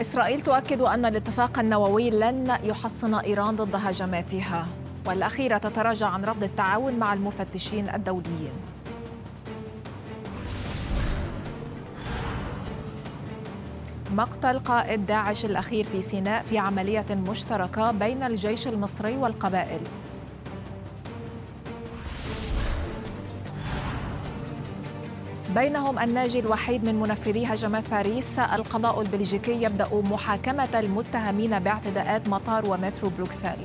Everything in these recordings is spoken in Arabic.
إسرائيل تؤكد أن الاتفاق النووي لن يحصن إيران ضد هجماتها والأخيرة تتراجع عن رفض التعاون مع المفتشين الدوليين مقتل قائد داعش الأخير في سيناء في عملية مشتركة بين الجيش المصري والقبائل بينهم الناجي الوحيد من منفذي هجمات باريس القضاء البلجيكي يبدأ محاكمة المتهمين باعتداءات مطار ومترو بروكسل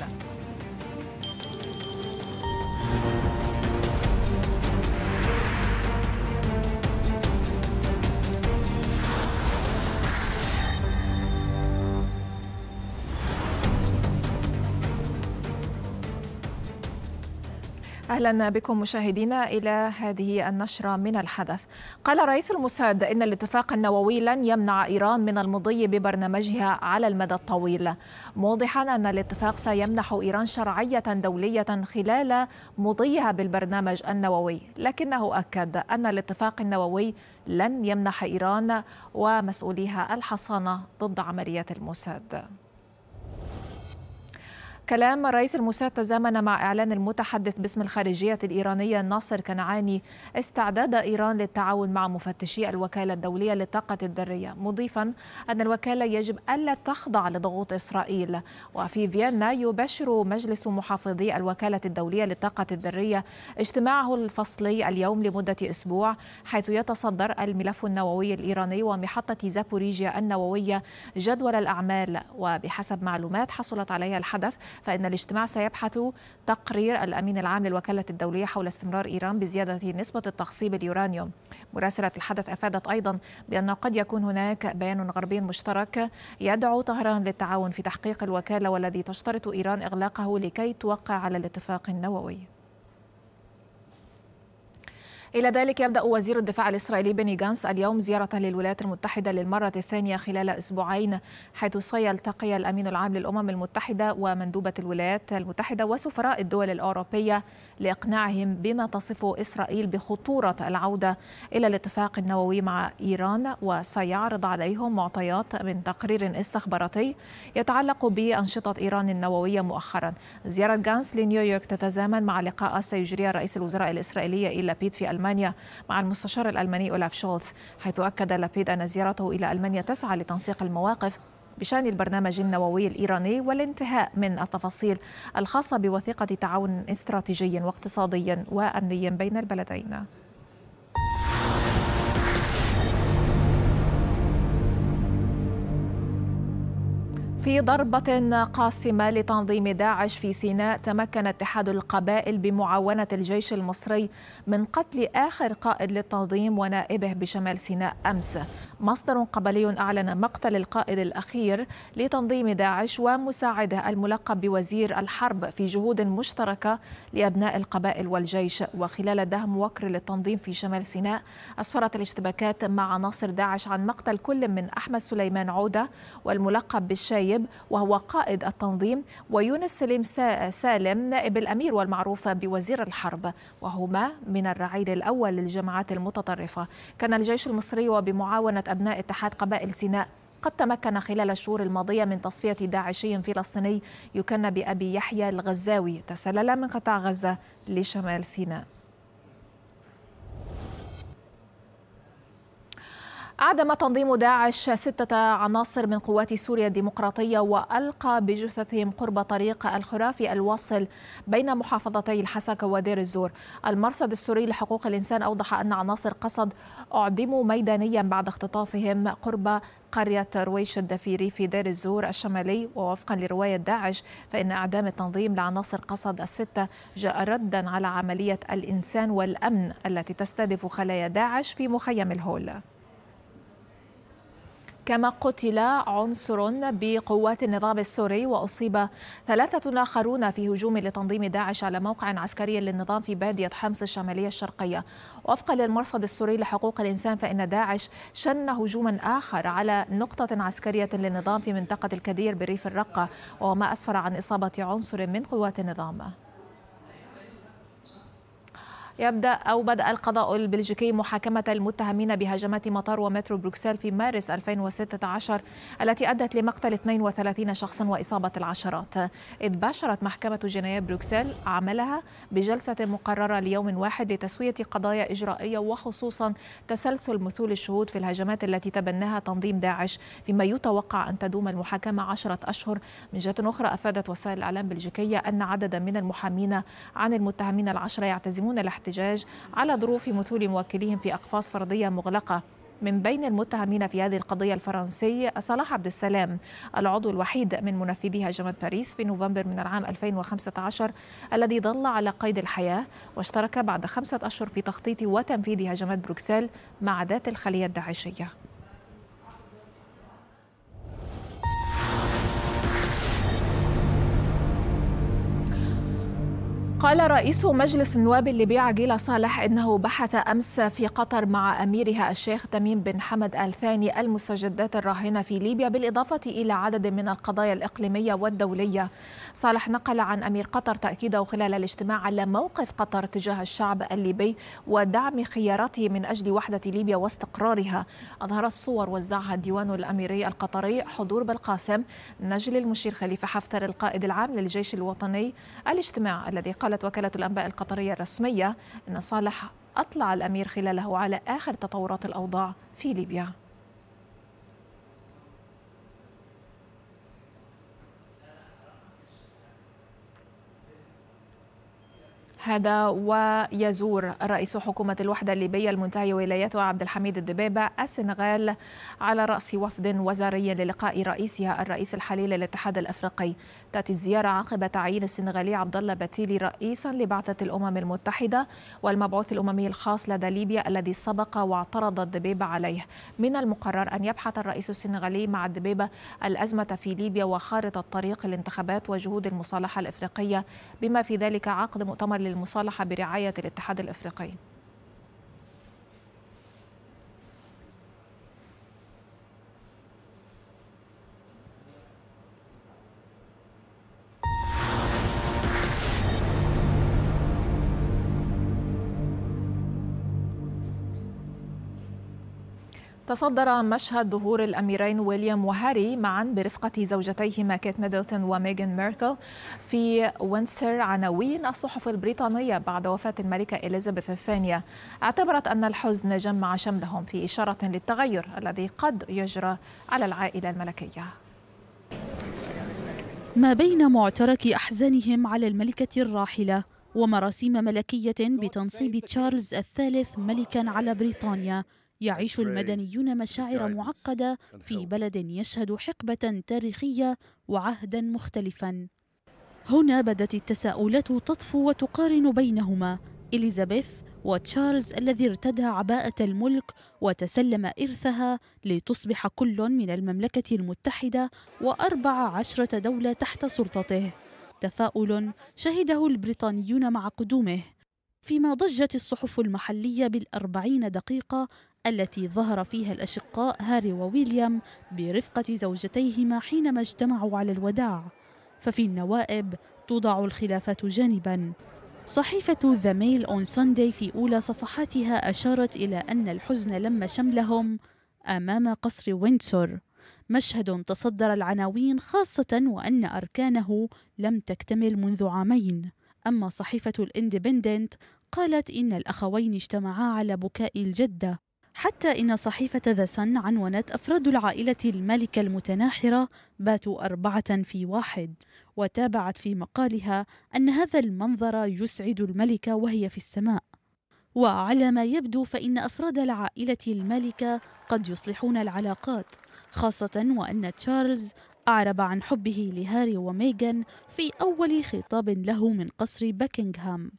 أهلا بكم مشاهدينا إلى هذه النشرة من الحدث قال رئيس الموساد إن الاتفاق النووي لن يمنع إيران من المضي ببرنامجها على المدى الطويل موضحا أن الاتفاق سيمنح إيران شرعية دولية خلال مضيها بالبرنامج النووي لكنه أكد أن الاتفاق النووي لن يمنح إيران ومسؤوليها الحصانة ضد عمليات الموساد كلام رئيس الموساد تزامن مع إعلان المتحدث باسم الخارجية الإيرانية ناصر كنعاني استعداد إيران للتعاون مع مفتشي الوكالة الدولية للطاقة الذرية مضيفا أن الوكالة يجب ألا تخضع لضغوط إسرائيل وفي فيينا يبشر مجلس محافظي الوكالة الدولية للطاقة الذرية اجتماعه الفصلي اليوم لمدة أسبوع حيث يتصدر الملف النووي الإيراني ومحطة زابوريجيا النووية جدول الأعمال وبحسب معلومات حصلت عليها الحدث فإن الاجتماع سيبحث تقرير الأمين العام للوكالة الدولية حول استمرار إيران بزيادة نسبة التخصيب اليورانيوم مراسلة الحدث أفادت أيضا بأن قد يكون هناك بيان غربي مشترك يدعو طهران للتعاون في تحقيق الوكالة والذي تشترط إيران إغلاقه لكي توقع على الاتفاق النووي إلى ذلك يبدأ وزير الدفاع الإسرائيلي بني جانس اليوم زيارة للولايات المتحدة للمرة الثانية خلال أسبوعين حيث سيلتقي الأمين العام للأمم المتحدة ومندوبة الولايات المتحدة وسفراء الدول الأوروبية لإقناعهم بما تصفه إسرائيل بخطورة العودة إلى الاتفاق النووي مع إيران وسيعرض عليهم معطيات من تقرير استخباراتي يتعلق بأنشطة إيران النووية مؤخرا زيارة جانس لنيويورك تتزامن مع لقاء سيجريه رئيس الوزراء الإسرائيلي إيلابيت في ألمانيا مع المستشار الألماني أولاف شولتز حيث أكد لابيد أن زيارته إلى ألمانيا تسعى لتنسيق المواقف بشان البرنامج النووي الايراني والانتهاء من التفاصيل الخاصه بوثيقه تعاون استراتيجي واقتصادي وامني بين البلدين في ضربة قاسمة لتنظيم داعش في سيناء تمكن اتحاد القبائل بمعاونة الجيش المصري من قتل آخر قائد للتنظيم ونائبه بشمال سيناء أمس مصدر قبلي أعلن مقتل القائد الأخير لتنظيم داعش ومساعده الملقب بوزير الحرب في جهود مشتركة لأبناء القبائل والجيش وخلال دهم وكر للتنظيم في شمال سيناء أسفرت الاشتباكات مع عناصر داعش عن مقتل كل من أحمد سليمان عودة والملقب بالشايب وهو قائد التنظيم ويونس سليم سالم نائب الأمير والمعروف بوزير الحرب وهما من الرعيل الأول للجماعات المتطرفة كان الجيش المصري وبمعاونة أبناء اتحاد قبائل سيناء قد تمكن خلال الشهور الماضية من تصفية داعشي فلسطيني يكن بأبي يحيى الغزاوي تسلل من قطاع غزة لشمال سيناء أعدم تنظيم داعش ستة عناصر من قوات سوريا الديمقراطية وألقى بجثثهم قرب طريق الخرافي الواصل بين محافظتي الحسكة ودير الزور المرصد السوري لحقوق الإنسان أوضح أن عناصر قصد أعدموا ميدانيا بعد اختطافهم قرب قرية رويش الدفيري في دير الزور الشمالي ووفقا لرواية داعش فإن إعدام التنظيم لعناصر قصد الستة جاء ردا على عملية الإنسان والأمن التي تستهدف خلايا داعش في مخيم الهول كما قتل عنصر بقوات النظام السوري وأصيب ثلاثة آخرون في هجوم لتنظيم داعش على موقع عسكري للنظام في بادية حمص الشمالية الشرقية وفقا للمرصد السوري لحقوق الإنسان فإن داعش شن هجوما آخر على نقطة عسكرية للنظام في منطقة الكدير بريف الرقة وما أسفر عن إصابة عنصر من قوات النظام يبدأ أو بدأ القضاء البلجيكي محاكمة المتهمين بهجمات مطار ومترو بروكسل في مارس 2016 التي أدت لمقتل 32 شخصا وإصابة العشرات إذ باشرت محكمة جنايات بروكسل عملها بجلسة مقررة ليوم واحد لتسوية قضايا إجرائية وخصوصا تسلسل مثول الشهود في الهجمات التي تبناها تنظيم داعش فيما يتوقع أن تدوم المحاكمة عشرة أشهر من جهة أخرى أفادت وسائل الإعلام البلجيكية أن عددا من المحامين عن المتهمين العشرة يعتزمون الاحتجاج الاحتجاج على ظروف مثول موكليهم في أقفاص فرضيه مغلقة من بين المتهمين في هذه القضية الفرنسي صلاح عبد السلام العضو الوحيد من منفذي هجمة باريس في نوفمبر من العام 2015 الذي ظل على قيد الحياة واشترك بعد خمسة أشهر في تخطيط وتنفيذ هجمات بروكسل مع ذات الخلية الداعشية قال رئيس مجلس النواب الليبي عجيل صالح انه بحث امس في قطر مع اميرها الشيخ تميم بن حمد ال ثاني المستجدات الراهنه في ليبيا بالاضافه الى عدد من القضايا الاقليميه والدوليه. صالح نقل عن امير قطر تاكيده خلال الاجتماع على موقف قطر تجاه الشعب الليبي ودعم خياراته من اجل وحده ليبيا واستقرارها. أظهر الصور وزعها الديوان الاميري القطري حضور بالقاسم نجل المشير خليفه حفتر القائد العام للجيش الوطني الاجتماع الذي قال قالت وكالة الأنباء القطرية الرسمية أن صالح أطلع الأمير خلاله على آخر تطورات الأوضاع في ليبيا هذا ويزور رئيس حكومة الوحدة الليبية المنتهي ولايته عبد الحميد الدبيبة السنغال على رأس وفد وزاري للقاء رئيسها الرئيس الحالي للاتحاد الأفريقي تأتي الزيارة عقب تعيين السنغالي عبد الله بتيلي رئيسا لبعثة الأمم المتحدة والمبعوث الأممي الخاص لدى ليبيا الذي سبق واعترض الدبيبة عليه من المقرر أن يبحث الرئيس السنغالي مع الدبيبة الأزمة في ليبيا وخارطة طريق الانتخابات وجهود المصالحة الإفريقية بما في ذلك عقد مؤتمر للمصالحة برعاية الاتحاد الإفريقي تصدر مشهد ظهور الأميرين ويليام وهاري معا برفقة زوجتيهما كيت ميدلتون وميغان ميركل في وينسر عناوين الصحف البريطانية بعد وفاة الملكة إليزابيث الثانية اعتبرت أن الحزن جمع شملهم في إشارة للتغير الذي قد يجرى على العائلة الملكية ما بين معترك أحزانهم على الملكة الراحلة ومراسيم ملكية بتنصيب تشارلز الثالث ملكا على بريطانيا يعيش المدنيون مشاعر معقده في بلد يشهد حقبه تاريخيه وعهدا مختلفا هنا بدت التساؤلات تطفو وتقارن بينهما اليزابيث وتشارلز الذي ارتدى عباءة الملك وتسلم إرثها لتصبح كل من المملكة المتحدة وأربع عشرة دولة تحت سلطته تفاؤل شهده البريطانيون مع قدومه فيما ضجت الصحف المحلية بالأربعين دقيقة التي ظهر فيها الأشقاء هاري وويليام برفقة زوجتيهما حينما اجتمعوا على الوداع ففي النوائب توضع الخلافات جانبا صحيفة ذا ميل أون ساندي في أولى صفحاتها أشارت إلى أن الحزن لم شملهم أمام قصر ويندسور مشهد تصدر العناوين خاصة وأن أركانه لم تكتمل منذ عامين أما صحيفة الاندبندنت قالت إن الأخوين اجتمعا على بكاء الجدة حتى إن صحيفة ذا سن عنونت أفراد العائلة المالكة المتناحرة باتوا أربعة في واحد وتابعت في مقالها أن هذا المنظر يسعد الملكة وهي في السماء وعلى ما يبدو فإن أفراد العائلة المالكة قد يصلحون العلاقات خاصة وأن تشارلز أعرب عن حبه لهاري وميغان في أول خطاب له من قصر بكنغهام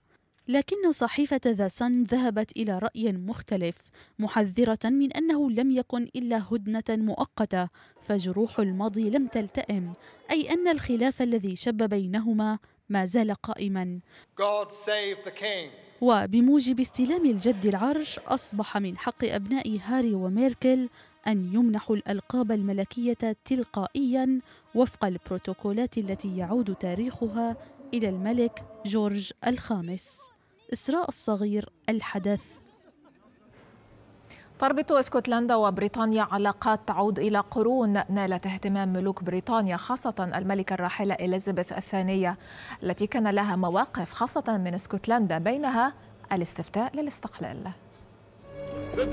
لكن صحيفة ذا سن ذهبت إلى رأي مختلف محذرة من أنه لم يكن إلا هدنة مؤقتة فجروح الماضي لم تلتئم أي أن الخلاف الذي شب بينهما ما زال قائما وبموجب استلام الجد العرش أصبح من حق أبناء هاري وميركل أن يمنحوا الألقاب الملكية تلقائيا وفق البروتوكولات التي يعود تاريخها إلى الملك جورج الخامس إسراء الصغير الحدث تربط اسكتلندا وبريطانيا علاقات تعود الى قرون نالت اهتمام ملوك بريطانيا خاصه الملكه الراحله اليزابيث الثانيه التي كان لها مواقف خاصه من اسكتلندا بينها الاستفتاء للاستقلال. But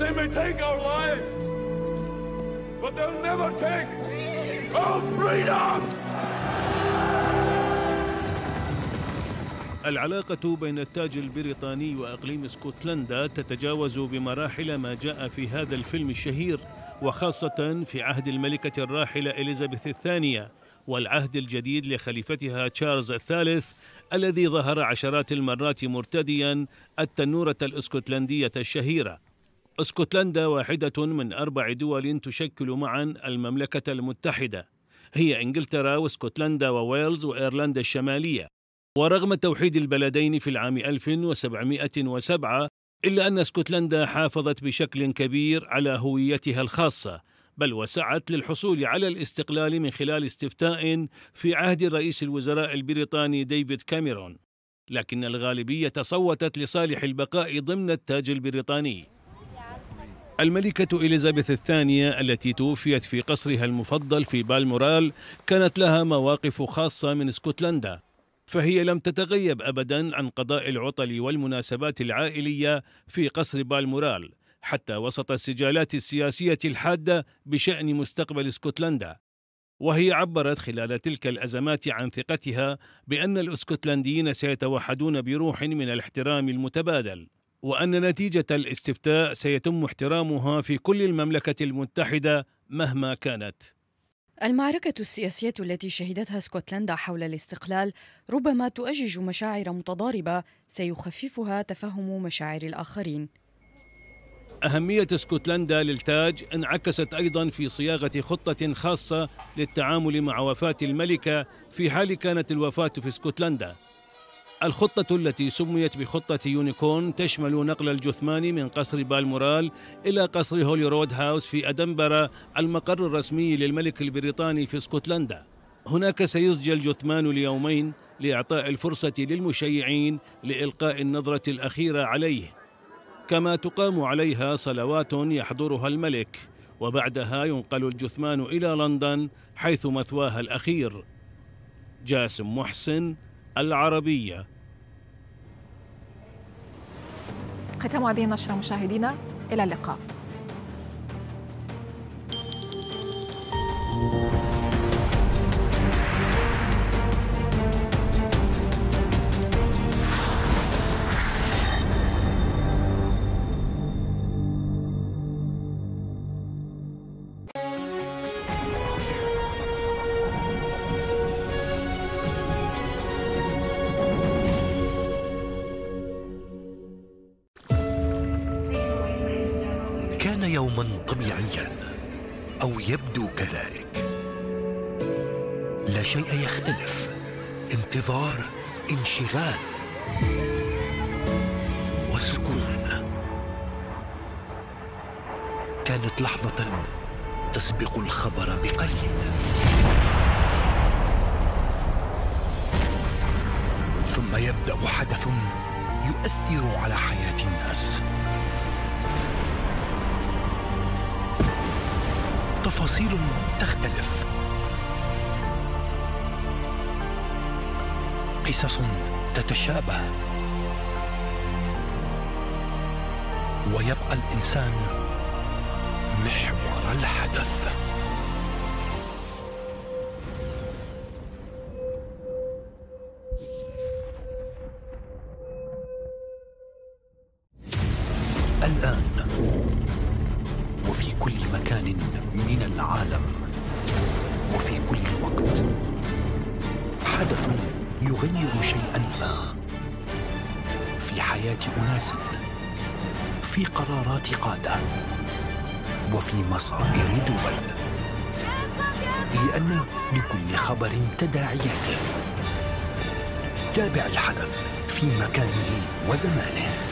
they'll never take our freedom! العلاقة بين التاج البريطاني وإقليم اسكتلندا تتجاوز بمراحل ما جاء في هذا الفيلم الشهير وخاصة في عهد الملكة الراحلة إليزابيث الثانية والعهد الجديد لخليفتها تشارلز الثالث الذي ظهر عشرات المرات مرتديا التنورة الاسكتلندية الشهيرة اسكتلندا واحدة من أربع دول تشكل معا المملكة المتحدة هي إنجلترا واسكتلندا وويلز وإيرلندا الشمالية ورغم توحيد البلدين في العام 1707 إلا أن اسكتلندا حافظت بشكل كبير على هويتها الخاصة بل وسعت للحصول على الاستقلال من خلال استفتاء في عهد رئيس الوزراء البريطاني ديفيد كاميرون لكن الغالبية صوتت لصالح البقاء ضمن التاج البريطاني الملكة إليزابيث الثانية التي توفيت في قصرها المفضل في بالمورال كانت لها مواقف خاصة من اسكتلندا فهي لم تتغيب ابدا عن قضاء العطل والمناسبات العائليه في قصر بالمورال حتى وسط السجالات السياسيه الحاده بشان مستقبل اسكتلندا وهي عبرت خلال تلك الازمات عن ثقتها بان الاسكتلنديين سيتوحدون بروح من الاحترام المتبادل وان نتيجه الاستفتاء سيتم احترامها في كل المملكه المتحده مهما كانت المعركة السياسية التي شهدتها اسكتلندا حول الاستقلال ربما تؤجج مشاعر متضاربة سيخففها تفهم مشاعر الآخرين. أهمية اسكتلندا للتاج انعكست أيضا في صياغة خطة خاصة للتعامل مع وفاة الملكة في حال كانت الوفاة في اسكتلندا الخطة التي سميت بخطة يونيكورن تشمل نقل الجثمان من قصر بالمورال إلى قصر هولي رود هاوس في أدنبرة المقر الرسمي للملك البريطاني في اسكتلندا هناك سيزجى الجثمان ليومين لإعطاء الفرصة للمشيعين لإلقاء النظرة الأخيرة عليه كما تقام عليها صلوات يحضرها الملك وبعدها ينقل الجثمان إلى لندن حيث مثواها الأخير جاسم محسن العربية ختام هذه النشرة مشاهدينا إلى اللقاء انشغال وسكون كانت لحظة تسبق الخبر بقليل ثم يبدأ حدث يؤثر على حياة الناس تفاصيل تختلف قصص تتشابه ويبقى الانسان محور الحدث القرارات قادة وفي مصائر دول لأن لكل خبر تداعياته تابع الحدث في مكانه وزمانه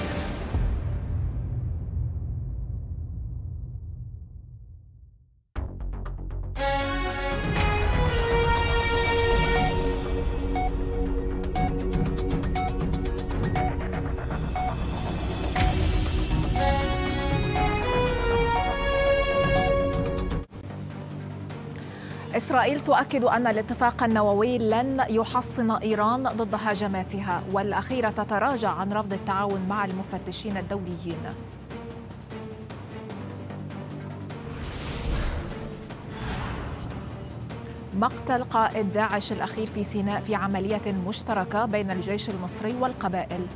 تؤكد أن الاتفاق النووي لن يحصن إيران ضد هجماتها والأخيرة تتراجع عن رفض التعاون مع المفتشين الدوليين مقتل قائد داعش الأخير في سيناء في عملية مشتركة بين الجيش المصري والقبائل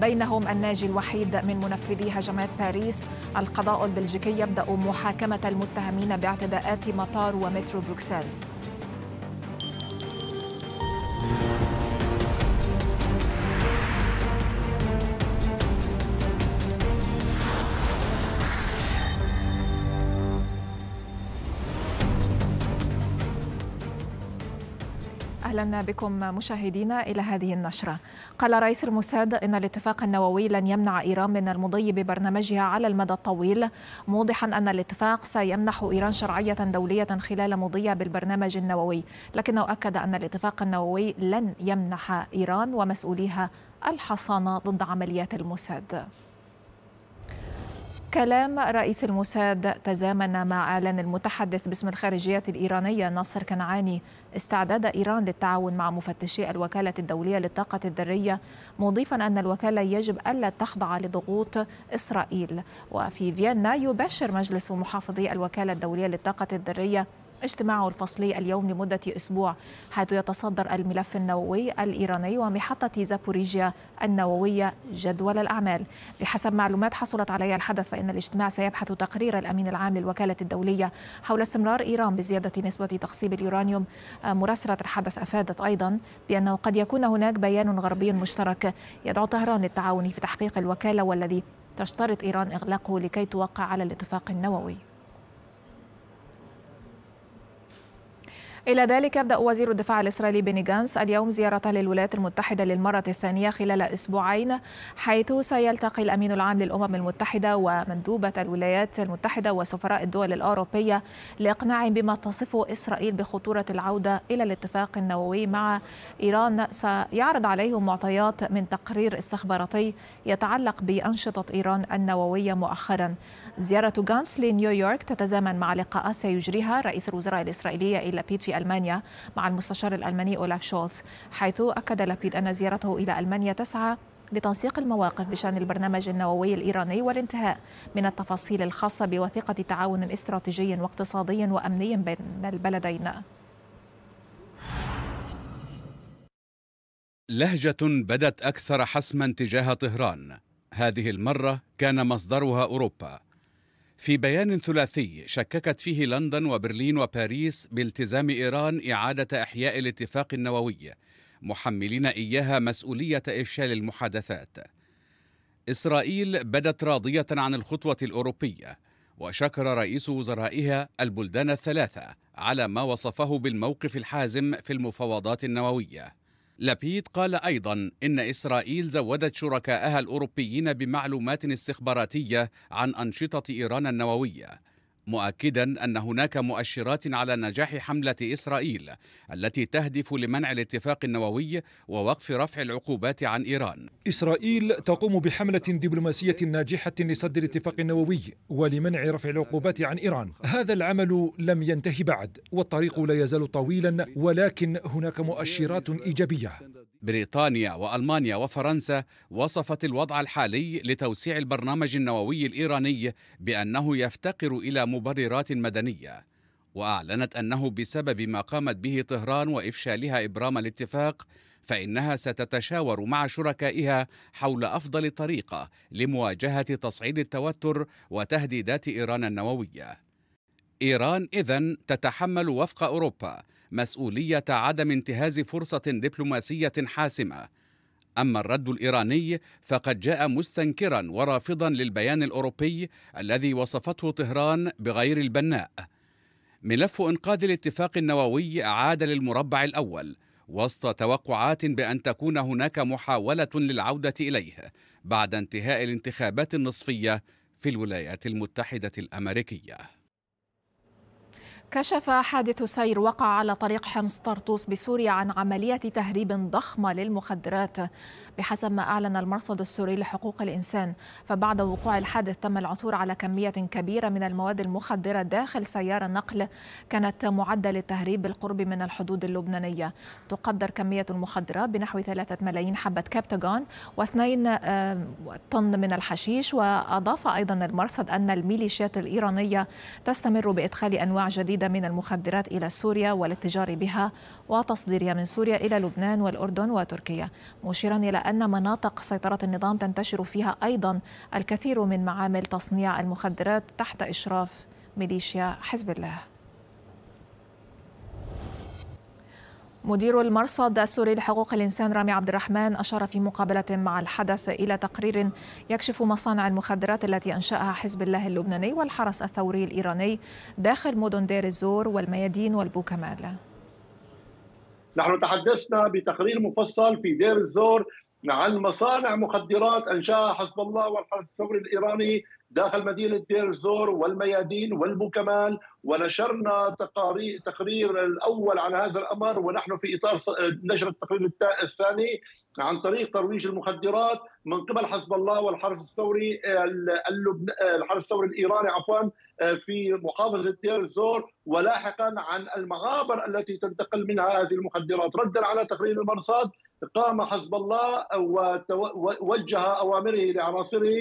بينهم الناجي الوحيد من منفذي هجمات باريس القضاء البلجيكي يبدأ محاكمة المتهمين باعتداءات مطار ومترو بروكسل أهلا بكم مشاهدينا إلى هذه النشرة قال رئيس الموساد إن الاتفاق النووي لن يمنع إيران من المضي ببرنامجها على المدى الطويل موضحا أن الاتفاق سيمنح إيران شرعية دولية خلال مضيها بالبرنامج النووي لكنه أكد أن الاتفاق النووي لن يمنح إيران ومسؤوليها الحصانة ضد عمليات الموساد كلام رئيس الموساد تزامن مع اعلان المتحدث باسم الخارجيه الايرانيه ناصر كنعاني استعداد ايران للتعاون مع مفتشي الوكاله الدوليه للطاقه الذريه مضيفا ان الوكاله يجب الا تخضع لضغوط اسرائيل وفي فيينا يبشر مجلس محافظي الوكاله الدوليه للطاقه الذريه اجتماعه الفصلي اليوم لمدة أسبوع حيث يتصدر الملف النووي الإيراني ومحطة زابوريجيا النووية جدول الأعمال بحسب معلومات حصلت عليها الحدث فإن الاجتماع سيبحث تقرير الأمين العام للوكالة الدولية حول استمرار إيران بزيادة نسبة تخصيب اليورانيوم آه، مراسلة الحدث أفادت أيضا بأنه قد يكون هناك بيان غربي مشترك يدعو طهران للتعاون في تحقيق الوكالة والذي تشترط إيران إغلاقه لكي توقع على الاتفاق النووي إلى ذلك يبدأ وزير الدفاع الإسرائيلي بني جانس اليوم زيارته للولايات المتحدة للمرة الثانية خلال أسبوعين حيث سيلتقي الأمين العام للأمم المتحدة ومندوبة الولايات المتحدة وسفراء الدول الأوروبية لإقناعهم بما تصفه إسرائيل بخطورة العودة إلى الاتفاق النووي مع إيران سيعرض عليهم معطيات من تقرير استخباراتي يتعلق بأنشطة إيران النووية مؤخرا زيارة غانس لنيويورك تتزامن مع لقاءات سيجريها رئيس الوزراء الإسرائيلي لابيد في ألمانيا مع المستشار الألماني أولاف شولز حيث أكد لابيد أن زيارته إلى ألمانيا تسعى لتنسيق المواقف بشان البرنامج النووي الايراني والانتهاء من التفاصيل الخاصه بوثيقه تعاون استراتيجي واقتصادي وامني بين البلدين لهجة بدت أكثر حسما تجاه طهران هذه المرة كان مصدرها أوروبا في بيان ثلاثي شككت فيه لندن وبرلين وباريس بالتزام إيران إعادة إحياء الاتفاق النووي محملين إياها مسؤولية إفشال المحادثات إسرائيل بدت راضية عن الخطوة الأوروبية وشكر رئيس وزرائها البلدان الثلاثة على ما وصفه بالموقف الحازم في المفاوضات النوويه لابيد قال أيضا إن إسرائيل زودت شركائها الأوروبيين بمعلومات استخباراتية عن أنشطة إيران النووية مؤكدا ان هناك مؤشرات على نجاح حمله اسرائيل التي تهدف لمنع الاتفاق النووي ووقف رفع العقوبات عن ايران. اسرائيل تقوم بحمله دبلوماسيه ناجحه لسد الاتفاق النووي ولمنع رفع العقوبات عن ايران. هذا العمل لم ينتهي بعد والطريق لا يزال طويلا ولكن هناك مؤشرات ايجابيه. بريطانيا والمانيا وفرنسا وصفت الوضع الحالي لتوسيع البرنامج النووي الايراني بانه يفتقر الى مبررات مدنيه واعلنت انه بسبب ما قامت به طهران وافشالها ابرام الاتفاق فانها ستتشاور مع شركائها حول افضل طريقه لمواجهه تصعيد التوتر وتهديدات ايران النوويه ايران اذن تتحمل وفق اوروبا مسؤولية عدم انتهاز فرصة دبلوماسية حاسمة أما الرد الإيراني فقد جاء مستنكرا ورافضا للبيان الأوروبي الذي وصفته طهران بغير البناء ملف إنقاذ الاتفاق النووي عاد للمربع الأول وسط توقعات بأن تكون هناك محاولة للعودة إليه بعد انتهاء الانتخابات النصفية في الولايات المتحدة الأمريكية كشف حادث سير وقع على طريق حمص طرطوس بسوريا عن عملية تهريب ضخمة للمخدرات بحسب ما أعلن المرصد السوري لحقوق الإنسان فبعد وقوع الحادث تم العثور على كمية كبيرة من المواد المخدرة داخل سيارة نقل كانت معدة للتهريب بالقرب من الحدود اللبنانية تقدر كمية المخدرات بنحو 3 ملايين حبة كابتاغون و2 آه، طن من الحشيش وأضاف أيضا المرصد أن الميليشيات الإيرانية تستمر بإدخال أنواع جديدة عديدة من المخدرات إلى سوريا والاتجار بها وتصديرها من سوريا إلى لبنان والأردن وتركيا مشيرا إلى أن مناطق سيطرة النظام تنتشر فيها أيضا الكثير من معامل تصنيع المخدرات تحت إشراف ميليشيا حزب الله مدير المرصد السوري لحقوق الإنسان رامي عبد الرحمن أشار في مقابلة مع الحدث إلى تقرير يكشف مصانع المخدرات التي أنشأها حزب الله اللبناني والحرس الثوري الإيراني داخل مدن دير الزور والميادين والبوكمال نحن تحدثنا بتقرير مفصل في دير الزور عن مصانع مخدرات أنشأها حزب الله والحرس الثوري الإيراني داخل مدينة دير الزور والميادين والبوكمال ونشرنا تقرير الاول عن هذا الامر ونحن في اطار نشر التقرير الثاني عن طريق ترويج المخدرات من قبل حزب الله والحرس الثوري الحرس الثوري الايراني عفوا في محافظه دير الزور ولاحقا عن المغابر التي تنتقل منها هذه المخدرات ردا على تقرير المرصاد قام حزب الله ووجه اوامره لعناصره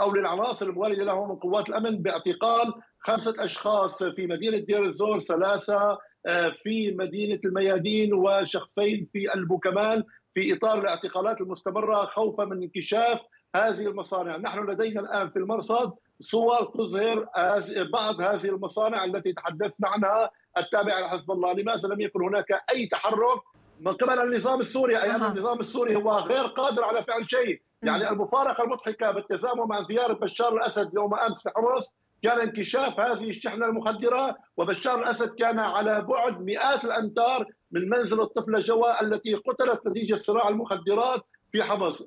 او للعناصر المواليه له من قوات الامن باعتقال خمسة أشخاص في مدينة دير الزور ثلاثة آه، في مدينة الميادين وشخصين في البوكمان في إطار الاعتقالات المستمرة خوفا من انكشاف هذه المصانع نحن لدينا الآن في المرصد صور تظهر بعض هذه المصانع التي تحدثنا عنها التابعة لحزب الله لماذا لم يكن هناك أي تحرك من قبل النظام السوري أي أن النظام السوري هو غير قادر على فعل شيء يعني المفارقة المضحكة بالتزامن مع زيارة بشار الأسد يوم أمس لحمص كان انكشاف هذه الشحنة المخدرة وبشار الأسد كان على بعد مئات الأمتار من منزل الطفلة جوا التي قتلت نتيجة صراع المخدرات في حمص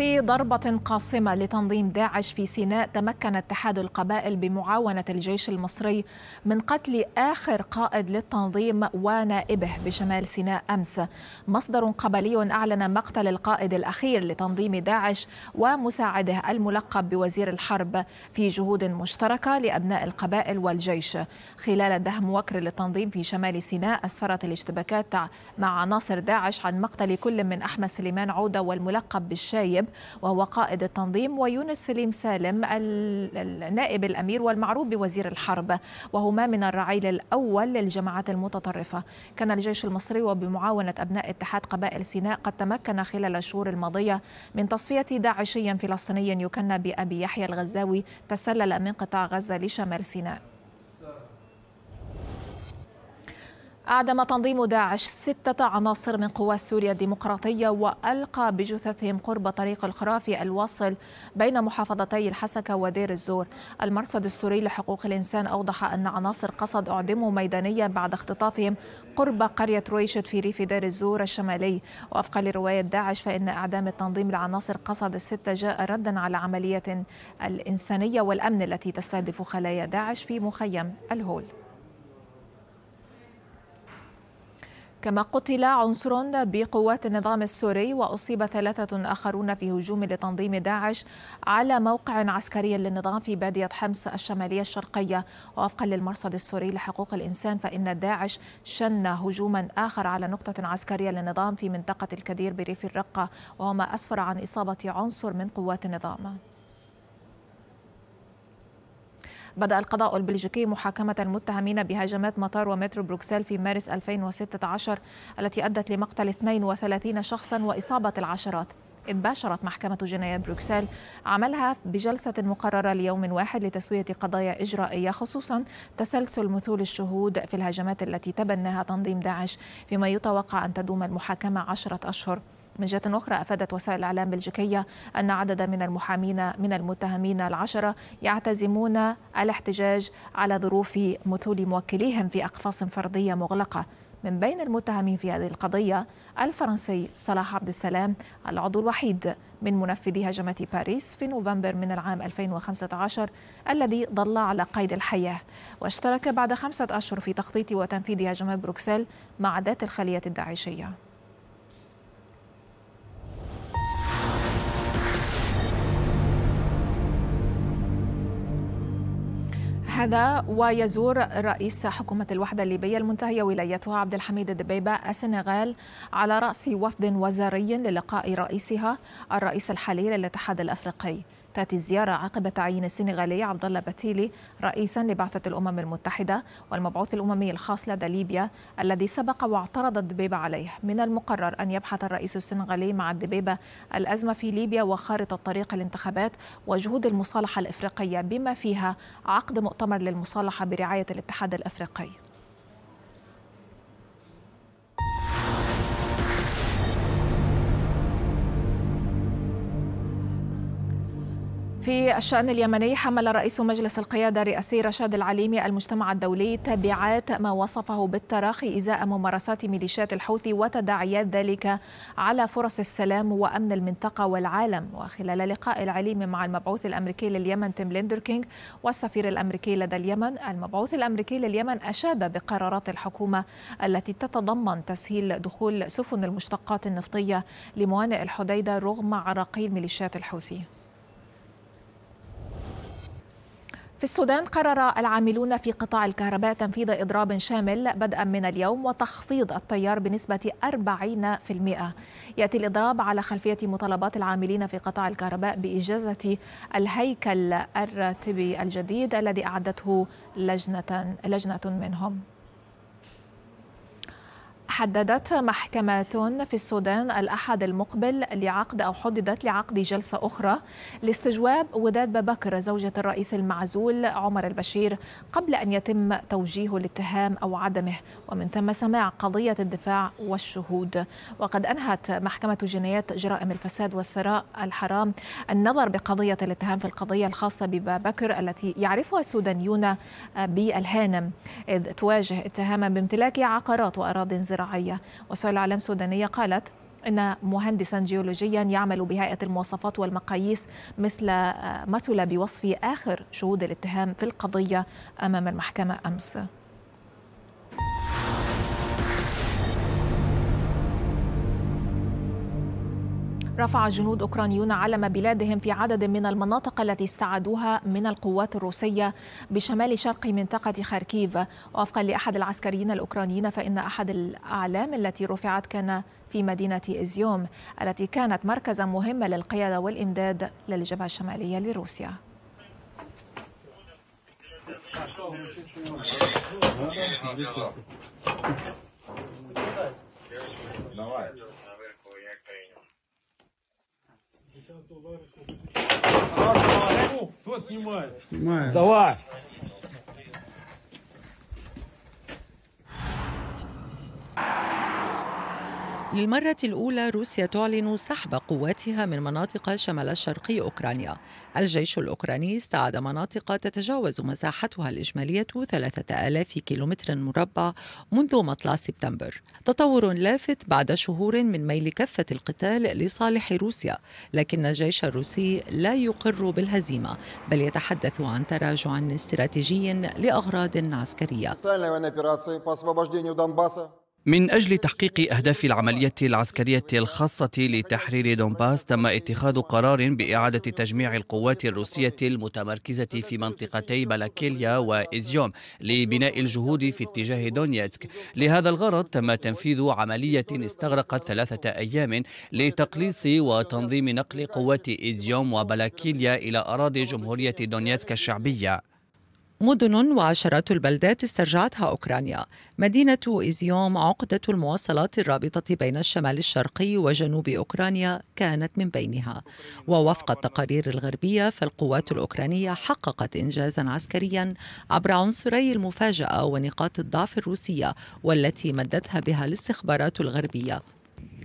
في ضربة قاصمة لتنظيم داعش في سيناء تمكن اتحاد القبائل بمعاونة الجيش المصري من قتل آخر قائد للتنظيم ونائبه بشمال سيناء أمس مصدر قبلي أعلن مقتل القائد الأخير لتنظيم داعش ومساعده الملقب بوزير الحرب في جهود مشتركة لأبناء القبائل والجيش خلال دهم وكر للتنظيم في شمال سيناء أسفرت الاشتباكات مع عناصر داعش عن مقتل كل من أحمد سليمان عودة والملقب بالشايب وهو قائد التنظيم ويونس سليم سالم النائب الأمير والمعروف بوزير الحرب وهما من الرعيل الأول للجماعات المتطرفة كان الجيش المصري وبمعاونة أبناء اتحاد قبائل سيناء قد تمكن خلال الشهور الماضية من تصفية داعشي فلسطيني يكنى بأبي يحيى الغزاوي تسلل من قطاع غزة لشمال سيناء أعدم تنظيم داعش ستة عناصر من قوى سوريا الديمقراطية وألقى بجثثهم قرب طريق الخرافي الواصل بين محافظتي الحسكة ودير الزور المرصد السوري لحقوق الإنسان أوضح أن عناصر قصد أعدموا ميدانيا بعد اختطافهم قرب قرية رويشت في ريف دير الزور الشمالي وفقا لرواية داعش فإن إعدام التنظيم لعناصر قصد الستة جاء ردا على عملية الإنسانية والأمن التي تستهدف خلايا داعش في مخيم الهول كما قتل عنصر بقوات النظام السوري وأصيب ثلاثة آخرون في هجوم لتنظيم داعش على موقع عسكري للنظام في بادية حمص الشمالية الشرقية وفقا للمرصد السوري لحقوق الإنسان فإن داعش شن هجوما آخر على نقطة عسكرية للنظام في منطقة الكدير بريف الرقة وهو ما أسفر عن إصابة عنصر من قوات النظام بدأ القضاء البلجيكي محاكمة المتهمين بهجمات مطار ومترو بروكسل في مارس 2016 التي أدت لمقتل 32 شخصا وإصابة العشرات إذ باشرت محكمة جناية بروكسل عملها بجلسة مقررة ليوم واحد لتسوية قضايا إجرائية خصوصا تسلسل مثول الشهود في الهجمات التي تبناها تنظيم داعش فيما يتوقع أن تدوم المحاكمة عشرة أشهر من جهة أخرى أفادت وسائل الإعلام البلجيكية أن عددا من المحامين من المتهمين العشرة يعتزمون الاحتجاج على ظروف مثول موكليهم في أقفاص فردية مغلقة من بين المتهمين في هذه القضية الفرنسي صلاح عبد السلام العضو الوحيد من منفذي هجمة باريس في نوفمبر من العام 2015 الذي ظل على قيد الحياة واشترك بعد خمسة أشهر في تخطيط وتنفيذ هجمة بروكسل مع ذات الخلية الداعشية هذا ويزور رئيس حكومة الوحدة الليبية المنتهية ولايتها عبد الحميد الدبيبة السنغال على رأس وفد وزاري للقاء رئيسها الرئيس الحالي للاتحاد الأفريقي تأتي الزيارة عقب تعيين السنغالي عبد الله باتيلي رئيسا لبعثة الأمم المتحدة والمبعوث الأممي الخاص لدى ليبيا الذي سبق واعترض الدبيبة عليه من المقرر أن يبحث الرئيس السنغالي مع الدبيبة الأزمة في ليبيا وخارطة طريق الانتخابات وجهود المصالحة الإفريقية بما فيها عقد مؤتمر للمصالحة برعاية الاتحاد الإفريقي في الشأن اليمني حمل رئيس مجلس القيادة الرئاسي رشاد العليمي المجتمع الدولي تبعات ما وصفه بالتراخي إزاء ممارسات ميليشيات الحوثي وتداعيات ذلك على فرص السلام وأمن المنطقة والعالم وخلال لقاء العليمي مع المبعوث الأمريكي لليمن تيم ليندر كينغ والسفير الأمريكي لدى اليمن المبعوث الأمريكي لليمن أشاد بقرارات الحكومة التي تتضمن تسهيل دخول سفن المشتقات النفطية لموانئ الحديدة رغم عراقيل ميليشيات الحوثي في السودان قرر العاملون في قطاع الكهرباء تنفيذ إضراب شامل بدءا من اليوم وتخفيض التيار بنسبة 40% يأتي الإضراب على خلفية مطالبات العاملين في قطاع الكهرباء بإجازة الهيكل الراتبي الجديد الذي أعدته لجنة, لجنة منهم حددت محكمة في السودان الأحد المقبل لعقد أو حددت لعقد جلسة أخرى لاستجواب وداد بابكر زوجة الرئيس المعزول عمر البشير قبل أن يتم توجيه الاتهام أو عدمه ومن ثم سماع قضية الدفاع والشهود وقد أنهت محكمة جنايات جرائم الفساد والثراء الحرام النظر بقضية الاتهام في القضية الخاصة ببابكر التي يعرفها السودانيون بالهانم إذ تواجه اتهاما بامتلاك عقارات وأراض زراعية وسائل أعلام سودانية قالت إن مهندسا جيولوجيا يعمل بهيئة المواصفات والمقاييس مثل مثل بوصف آخر شهود الاتهام في القضية أمام المحكمة أمس رفع جنود أوكرانيون علم بلادهم في عدد من المناطق التي استعادوها من القوات الروسية بشمال شرق منطقة خاركيف وفقا لأحد العسكريين الأوكرانيين فإن أحد الأعلام التي رفعت كان في مدينة إزيوم التي كانت مركزا مهما للقيادة والإمداد للجبهة الشمالية لروسيا Давай. Кто снимает? Снимаю. Давай. Yeah. للمرة الأولى روسيا تعلن سحب قواتها من مناطق شمال شرقي أوكرانيا الجيش الأوكراني استعاد مناطق تتجاوز مساحتها الإجمالية 3000 كيلومتر مربع منذ مطلع سبتمبر تطور لافت بعد شهور من ميل كفة القتال لصالح روسيا لكن الجيش الروسي لا يقر بالهزيمة بل يتحدث عن تراجع استراتيجي لأغراض عسكرية من أجل تحقيق أهداف العملية العسكرية الخاصة لتحرير دونباس تم اتخاذ قرار بإعادة تجميع القوات الروسية المتمركزة في منطقتي بلاكيليا وإزيوم لبناء الجهود في اتجاه دونيتسك لهذا الغرض تم تنفيذ عملية استغرقت ثلاثة أيام لتقليص وتنظيم نقل قوات إزيوم وبلاكيليا إلى أراضي جمهورية دونيتسك الشعبية مدن وعشرات البلدات استرجعتها أوكرانيا مدينة إيزيوم عقدة المواصلات الرابطة بين الشمال الشرقي وجنوب أوكرانيا كانت من بينها ووفق التقارير الغربية فالقوات الأوكرانية حققت إنجازا عسكريا عبر عنصري المفاجأة ونقاط الضعف الروسية والتي مدتها بها الاستخبارات الغربية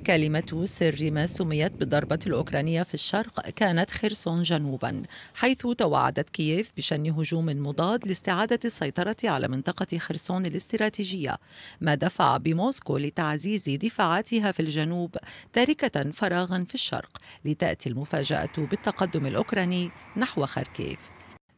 كلمة سر ما سميت بالضربة الأوكرانية في الشرق كانت خرسون جنوبا حيث توعدت كييف بشن هجوم مضاد لاستعادة السيطرة على منطقة خرسون الاستراتيجية ما دفع بموسكو لتعزيز دفاعاتها في الجنوب تاركة فراغا في الشرق لتأتي المفاجأة بالتقدم الأوكراني نحو خاركيف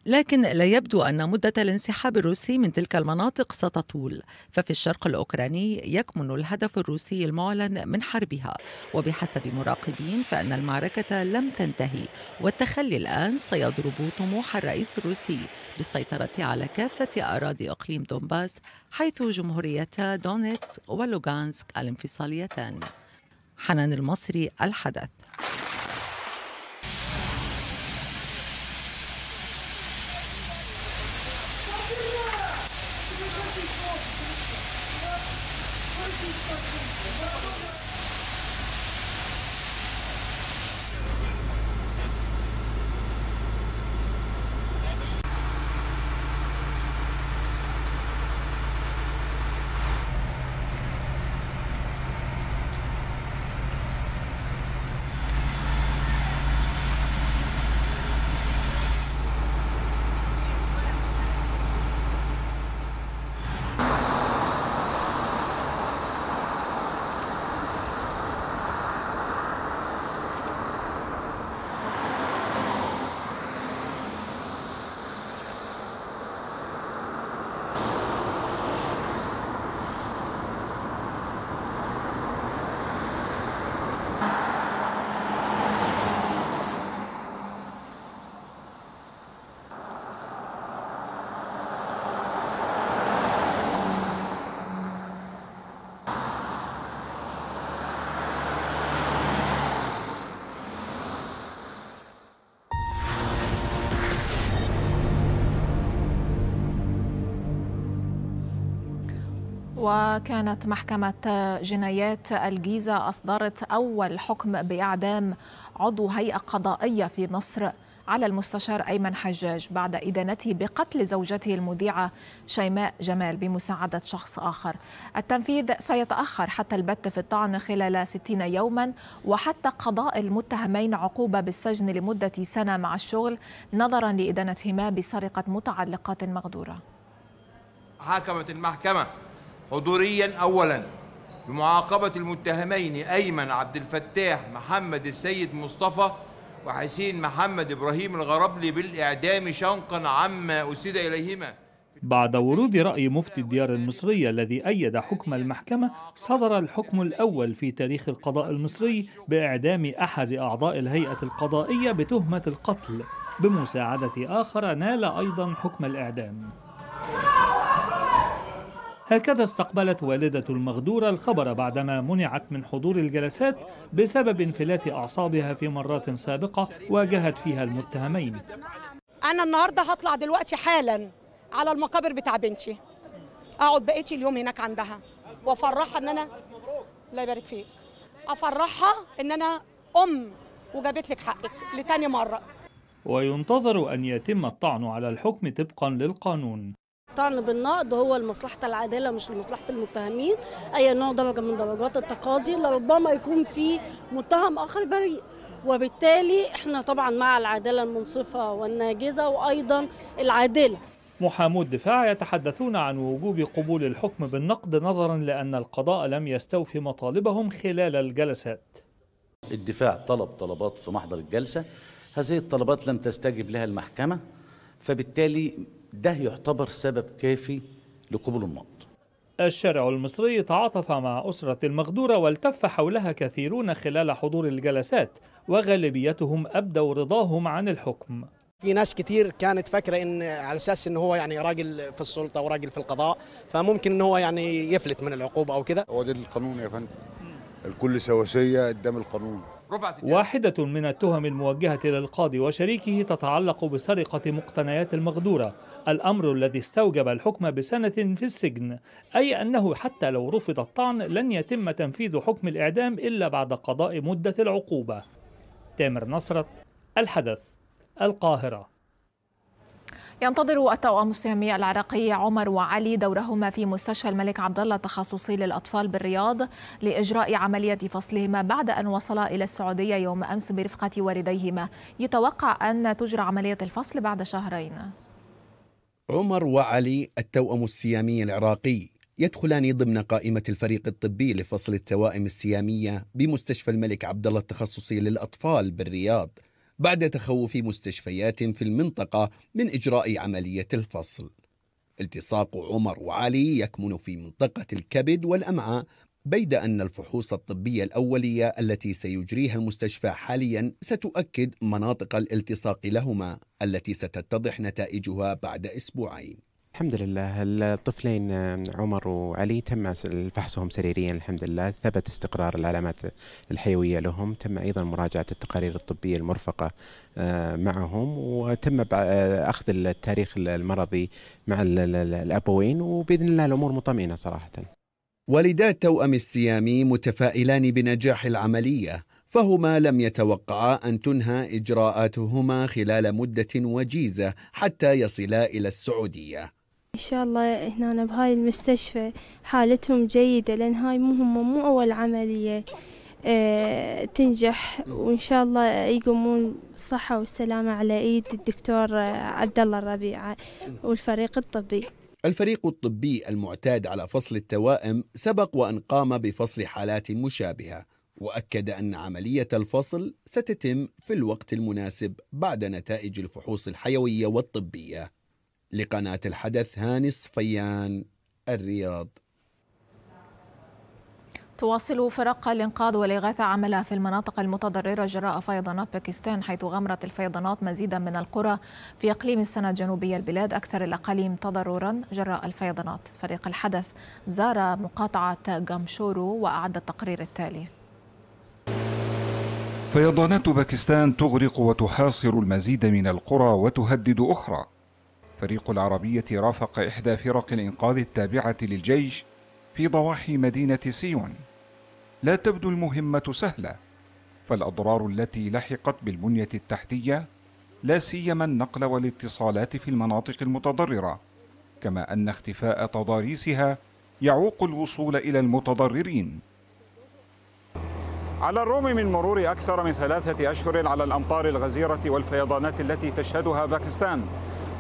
لكن لا يبدو أن مدة الانسحاب الروسي من تلك المناطق ستطول ففي الشرق الأوكراني يكمن الهدف الروسي المعلن من حربها وبحسب مراقبين فإن المعركة لم تنتهي والتخلي الآن سيضرب طموح الرئيس الروسي بالسيطرة على كافة أراضي إقليم دونباس حيث جمهوريتا دونيتسك ولوغانسك الانفصاليتان حنان المصري الحدث وكانت محكمة جنايات الجيزة أصدرت أول حكم بإعدام عضو هيئة قضائية في مصر على المستشار أيمن حجاج بعد إدانته بقتل زوجته المذيعة شيماء جمال بمساعدة شخص آخر التنفيذ سيتأخر حتى البت في الطعن خلال 60 يوما وحتى قضاء المتهمين عقوبة بالسجن لمدة سنة مع الشغل نظرا لإدانتهما بسرقة متعلقات مغدورة حكمت المحكمة حضوريا أولا بمعاقبة المتهمين أيمن عبد الفتاح محمد السيد مصطفى وحسين محمد إبراهيم الغربلي بالإعدام شنقا عما اسد إليهما بعد ورود رأي مفتي الديار المصرية الذي أيد حكم المحكمة صدر الحكم الأول في تاريخ القضاء المصري بإعدام أحد أعضاء الهيئة القضائية بتهمة القتل بمساعدة آخر نال أيضا حكم الإعدام هكذا استقبلت والدة المغدورة الخبر بعدما منعت من حضور الجلسات بسبب انفلات أعصابها في مرات سابقة واجهت فيها المتهمين أنا النهاردة هطلع دلوقتي حالا على المقابر بتاع بنتي أقعد بقيتي اليوم هناك عندها وأفرحها إن أنا الله يبارك فيك أفرحها إن أنا أم وجابت لك حقك لتاني مرة وينتظر أن يتم الطعن على الحكم طبقا للقانون الطعن بالنقد هو لمصلحة العدالة مش لمصلحة المتهمين أي نوع درجة من درجات التقاضي لربما يكون في متهم آخر بريء وبالتالي احنا طبعا مع العدالة المنصفة والناجزة وأيضا العادلة محامو الدفاع يتحدثون عن وجوب قبول الحكم بالنقد نظرا لأن القضاء لم يستوفي مطالبهم خلال الجلسات الدفاع طلب طلبات في محضر الجلسة هذه الطلبات لم تستجب لها المحكمة فبالتالي ده يعتبر سبب كافي لقبول النقد الشارع المصري تعاطف مع أسرة المغدورة والتف حولها كثيرون خلال حضور الجلسات وغالبيتهم أبدوا رضاهم عن الحكم في ناس كتير كانت فاكره ان على اساس ان هو يعني راجل في السلطه وراجل في القضاء فممكن ان هو يعني يفلت من العقوبه او كده هو ده القانون يا فندم الكل سواسيه قدام القانون واحدة من التهم الموجهة للقاضي وشريكه تتعلق بسرقة مقتنيات المغدورة الأمر الذي استوجب الحكم بسنة في السجن أي أنه حتى لو رفض الطعن لن يتم تنفيذ حكم الإعدام إلا بعد قضاء مدة العقوبة تامر نصرت الحدث القاهرة ينتظر التوأم السامي العراقي عمر وعلي دورهما في مستشفى الملك عبد الله التخصصي للاطفال بالرياض لاجراء عمليه فصلهما بعد ان وصلا الى السعوديه يوم امس برفقه والديهما يتوقع ان تجرى عمليه الفصل بعد شهرين عمر وعلي التوأم السيامي العراقي يدخلان ضمن قائمة الفريق الطبي لفصل التوائم السيامية بمستشفى الملك عبد الله التخصصي للأطفال بالرياض بعد تخوف مستشفيات في المنطقة من إجراء عملية الفصل التصاق عمر وعلي يكمن في منطقة الكبد والأمعاء بيد أن الفحوص الطبية الأولية التي سيجريها المستشفى حاليا ستؤكد مناطق الالتصاق لهما التي ستتضح نتائجها بعد أسبوعين الحمد لله الطفلين عمر وعلي تم فحصهم سريريا الحمد لله ثبت استقرار العلامات الحيوية لهم تم أيضا مراجعة التقارير الطبية المرفقة آه، معهم وتم آه، أخذ التاريخ المرضي مع الأبوين وبإذن الله الأمور مطمئنة صراحة ولدا التوأم السيامي متفائلان بنجاح العملية فهما لم يتوقعا أن تنهى إجراءاتهما خلال مدة وجيزة حتى يصلا إلى السعودية إن شاء الله هنا بهاي المستشفى حالتهم جيدة لأن هاي مو مو أول عملية آه، تنجح وإن شاء الله يقومون بالصحة والسلامة على إيد الدكتور عبد الله الربيعة والفريق الطبي الفريق الطبي المعتاد على فصل التوائم سبق وأن قام بفصل حالات مشابهة وأكد أن عملية الفصل ستتم في الوقت المناسب بعد نتائج الفحوص الحيوية والطبية لقناة الحدث هاني الصفيان الرياض تواصل فرق الإنقاذ والإغاثة عملها في المناطق المتضررة جراء فيضانات باكستان حيث غمرت الفيضانات مزيدا من القرى في إقليم السنة جنوبي البلاد أكثر الأقاليم تضررا جراء الفيضانات فريق الحدث زار مقاطعة غامشورو وأعد التقرير التالي فيضانات باكستان تغرق وتحاصر المزيد من القرى وتهدد أخرى فريق العربية رافق إحدى فرق الإنقاذ التابعة للجيش في ضواحي مدينة سيون لا تبدو المهمة سهلة فالأضرار التي لحقت بالبنية التحتية لا سيما النقل والاتصالات في المناطق المتضررة كما أن اختفاء تضاريسها يعوق الوصول إلى المتضررين على الرغم من مرور أكثر من ثلاثة أشهر على الأمطار الغزيرة والفيضانات التي تشهدها باكستان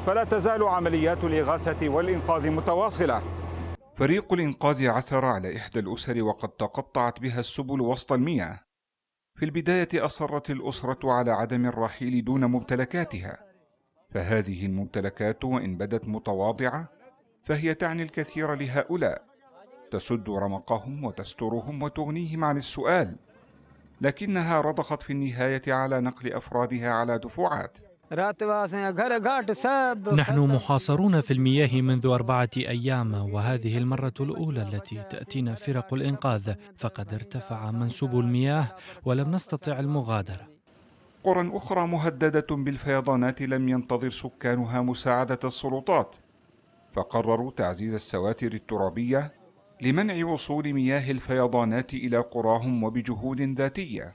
فلا تزال عمليات الإغاثة والإنقاذ متواصلة فريق الإنقاذ عثر على إحدى الأسر وقد تقطعت بها السبل وسط المياه. في البداية أصرت الأسرة على عدم الرحيل دون ممتلكاتها، فهذه الممتلكات وإن بدت متواضعة فهي تعني الكثير لهؤلاء، تسد رمقهم وتسترهم وتغنيهم عن السؤال، لكنها رضخت في النهاية على نقل أفرادها على دفعات، نحن محاصرون في المياه منذ أربعة أيام وهذه المرة الأولى التي تأتينا فرق الإنقاذ فقد ارتفع منسوب المياه ولم نستطع المغادرة قرى أخرى مهددة بالفيضانات لم ينتظر سكانها مساعدة السلطات فقرروا تعزيز السواتر الترابية لمنع وصول مياه الفيضانات إلى قراهم وبجهود ذاتية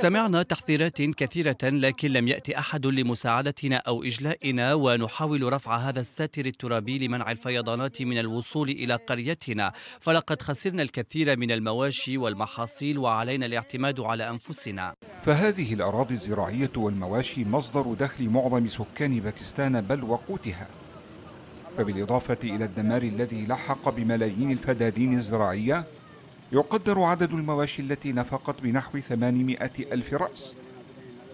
سمعنا تحذيرات كثيرة لكن لم يأتي أحد لمساعدتنا أو إجلائنا ونحاول رفع هذا الساتر الترابي لمنع الفيضانات من الوصول إلى قريتنا فلقد خسرنا الكثير من المواشي والمحاصيل وعلينا الاعتماد على أنفسنا فهذه الأراضي الزراعية والمواشي مصدر دخل معظم سكان باكستان بل وقوتها فبالإضافة إلى الدمار الذي لحق بملايين الفدادين الزراعية يقدر عدد المواشي التي نفقت بنحو 800 ألف رأس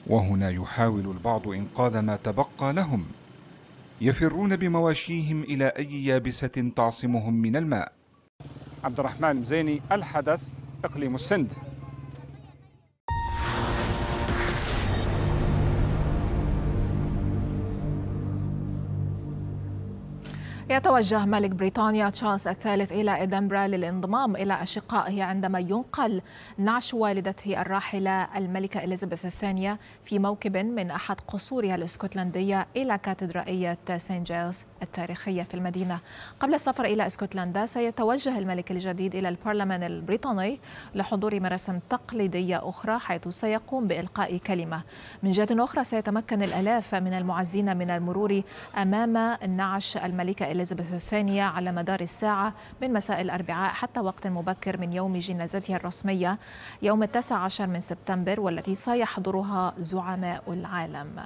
وهنا يحاول البعض إنقاذ ما تبقى لهم يفرون بمواشيهم إلى أي يابسة تعصمهم من الماء عبد الرحمن مزيني الحدث إقليم السند يتوجه ملك بريطانيا تشارلز الثالث إلى إدنبرا للانضمام إلى أشقائه عندما ينقل نعش والدته الراحلة الملكة إليزابيث الثانية في موكب من أحد قصورها الاسكتلندية إلى كاتدرائية سان جيلز التاريخية في المدينة قبل السفر إلى اسكتلندا سيتوجه الملك الجديد إلى البرلمان البريطاني لحضور مراسم تقليدية أخرى حيث سيقوم بإلقاء كلمة من جهة أخرى سيتمكن الآلاف من المعزين من المرور أمام نعش الملكة إليزابيث الثانية على مدار الساعة من مساء الأربعاء حتى وقت مبكر من يوم جنازتها الرسمية يوم التاسع عشر من سبتمبر والتي سيحضرها زعماء العالم.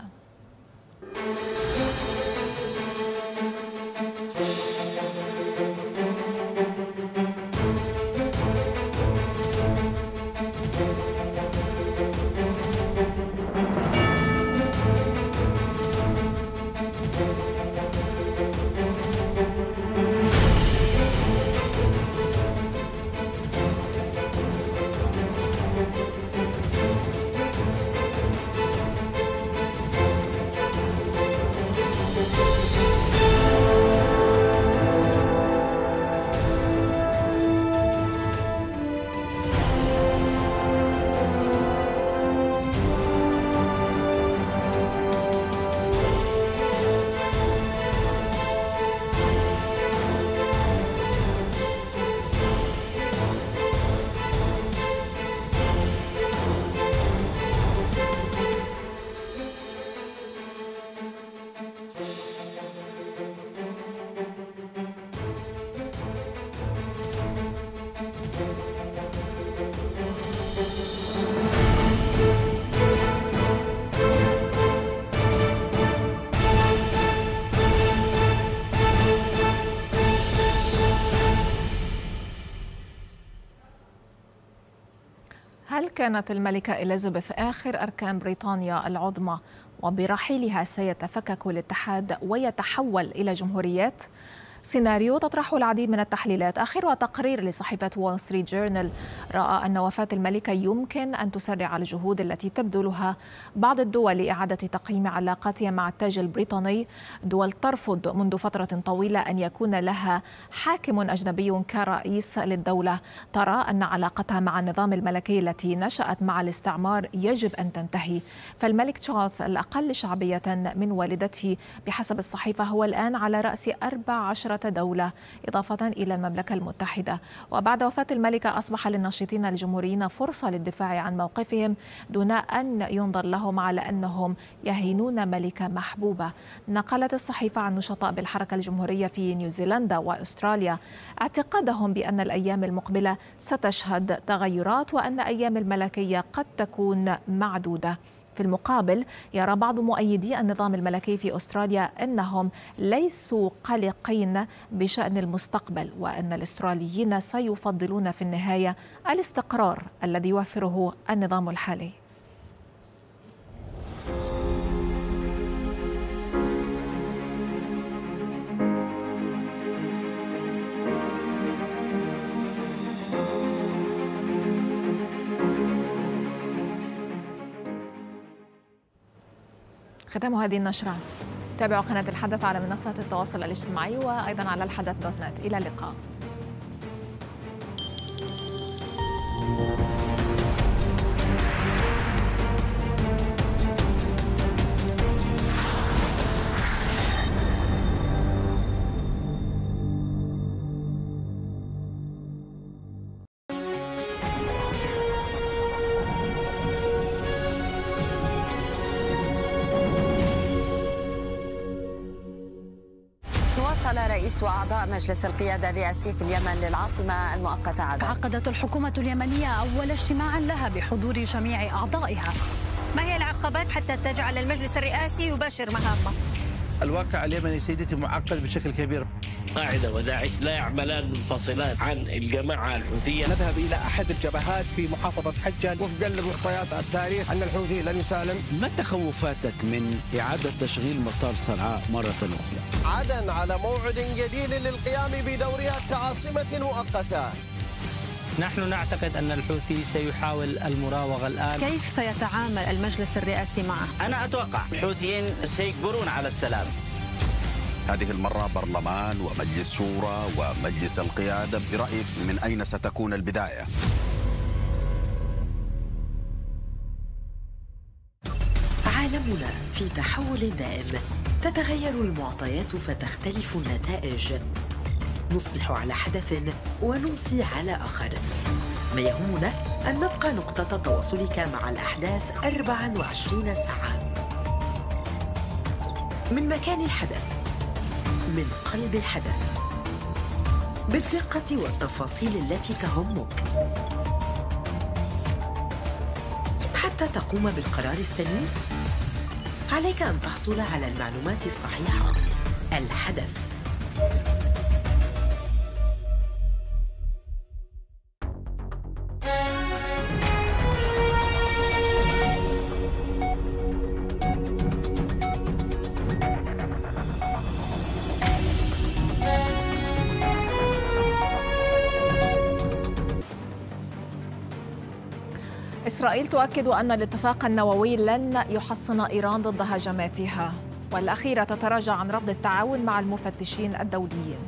كانت الملكة إليزابيث آخر أركان بريطانيا العظمى وبرحيلها سيتفكك الاتحاد ويتحول إلى جمهوريات سيناريو تطرحه العديد من التحليلات آخرها تقرير لصحيفة وول ستريت جورنال رأى أن وفاة الملكة يمكن أن تسرع الجهود التي تبذلها بعض الدول لإعادة تقييم علاقاتها مع التاج البريطاني دول ترفض منذ فترة طويلة أن يكون لها حاكم أجنبي كرئيس للدولة ترى أن علاقتها مع النظام الملكي التي نشأت مع الاستعمار يجب أن تنتهي فالملك تشارلز الأقل شعبية من والدته بحسب الصحيفة هو الآن على رأس 14 عشرة دولة إضافة إلى المملكة المتحدة وبعد وفاة الملكة أصبح للناشطين الجمهوريين فرصة للدفاع عن موقفهم دون أن ينظر لهم على أنهم يهينون ملكة محبوبة نقلت الصحيفة عن نشطاء بالحركة الجمهورية في نيوزيلندا وأستراليا اعتقادهم بأن الأيام المقبلة ستشهد تغيرات وأن أيام الملكية قد تكون معدودة في المقابل يرى بعض مؤيدي النظام الملكي في أستراليا أنهم ليسوا قلقين بشأن المستقبل وأن الأستراليين سيفضلون في النهاية الاستقرار الذي يوفره النظام الحالي ختام هذه النشرة تابعوا قناة الحدث على منصات التواصل الاجتماعي وأيضا على الحدث دوت نت إلى اللقاء مجلس القيادة الرئاسي في اليمن للعاصمة المؤقتة عدن عقدت الحكومة اليمنية أول اجتماع لها بحضور جميع أعضائها ما هي العقبات حتى تجعل المجلس الرئاسي يباشر مهامه؟ الواقع اليمني سيدتي معقد بشكل كبير القاعدة وداعش لا يعملان منفصلان عن الجماعة الحوثية نذهب إلى أحد الجبهات في محافظة حجة وفقا لمعطيات التاريخ أن الحوثي لن يسالم ما تخوفاتك من إعادة تشغيل مطار صنعاء مرة أخرى؟ عدن على موعد جديد للقيام بدورها كعاصمة مؤقتة نحن نعتقد أن الحوثي سيحاول المراوغة الآن كيف سيتعامل المجلس الرئاسي معه؟ أنا أتوقع الحوثيين سيجبرون على السلام هذه المرة برلمان ومجلس شورى ومجلس القيادة برأيك من أين ستكون البداية؟ عالمنا في تحول دائم تتغير المعطيات فتختلف النتائج نصبح على حدث ونمسي على آخر ما يهمنا أن نبقى نقطة تواصلك مع الأحداث 24 ساعة من مكان الحدث من قلب الحدث بالدقة والتفاصيل التي تهمك حتى تقوم بالقرار السليم عليك أن تحصل على المعلومات الصحيحة الحدث تؤكد أن الاتفاق النووي لن يحصن إيران ضد هجماتها والأخيرة تتراجع عن رفض التعاون مع المفتشين الدوليين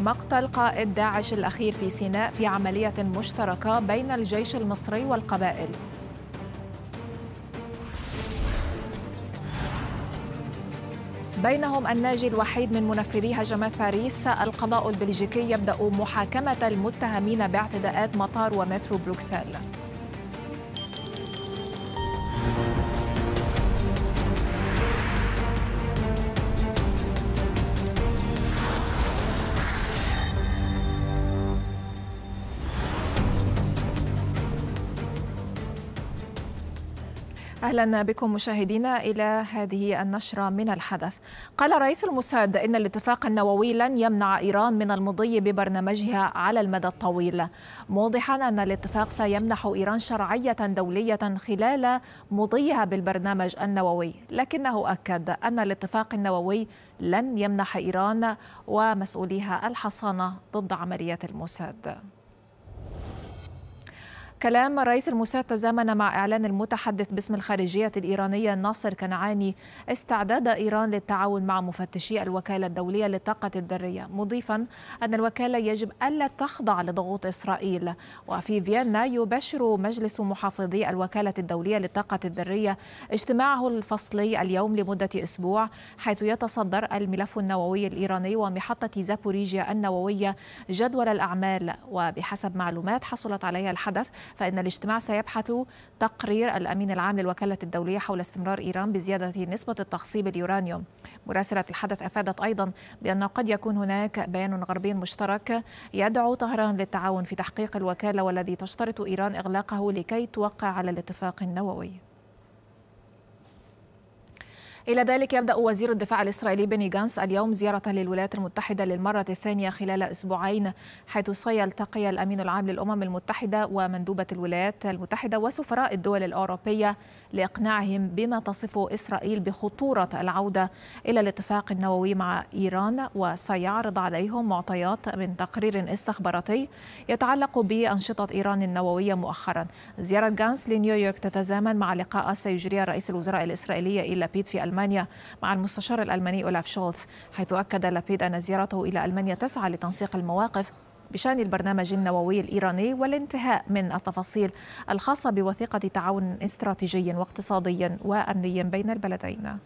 مقتل قائد داعش الأخير في سيناء في عملية مشتركة بين الجيش المصري والقبائل بينهم الناجي الوحيد من منفذي هجمات باريس القضاء البلجيكي يبدأ محاكمة المتهمين باعتداءات مطار ومترو بروكسل أهلا بكم مشاهدينا إلى هذه النشرة من الحدث قال رئيس الموساد إن الاتفاق النووي لن يمنع إيران من المضي ببرنامجها على المدى الطويل موضحا أن الاتفاق سيمنح إيران شرعية دولية خلال مضيها بالبرنامج النووي لكنه أكد أن الاتفاق النووي لن يمنح إيران ومسؤوليها الحصانة ضد عمليات الموساد كلام رئيس الموساد تزامن مع إعلان المتحدث باسم الخارجية الإيرانية ناصر كنعاني استعداد إيران للتعاون مع مفتشي الوكالة الدولية للطاقة الذرية مضيفا أن الوكالة يجب ألا تخضع لضغوط إسرائيل وفي فيينا يبشر مجلس محافظي الوكالة الدولية للطاقة الذرية اجتماعه الفصلي اليوم لمدة أسبوع حيث يتصدر الملف النووي الإيراني ومحطة زابوريجيا النووية جدول الأعمال وبحسب معلومات حصلت عليها الحدث فإن الاجتماع سيبحث تقرير الأمين العام للوكالة الدولية حول استمرار إيران بزيادة نسبة التخصيب اليورانيوم مراسلة الحدث أفادت أيضا بأن قد يكون هناك بيان غربي مشترك يدعو طهران للتعاون في تحقيق الوكالة والذي تشترط إيران إغلاقه لكي توقع على الاتفاق النووي إلى ذلك يبدأ وزير الدفاع الإسرائيلي بني جانس اليوم زيارة للولايات المتحدة للمرة الثانية خلال أسبوعين حيث سيلتقي الأمين العام للأمم المتحدة ومندوبة الولايات المتحدة وسفراء الدول الأوروبية لإقناعهم بما تصفه إسرائيل بخطورة العودة إلى الاتفاق النووي مع إيران وسيعرض عليهم معطيات من تقرير استخباراتي يتعلق بأنشطة إيران النووية مؤخرا زيارة جانس لنيويورك تتزامن مع لقاء سيجريه رئيس الوزراء الإسرائيلي الى لابيد في ألمانيا مع المستشار الألماني أولاف شولتز حيث أكد لابيد أن زيارته إلى ألمانيا تسعى لتنسيق المواقف بشان البرنامج النووي الإيراني والانتهاء من التفاصيل الخاصة بوثيقة تعاون استراتيجي واقتصادي وأمني بين البلدين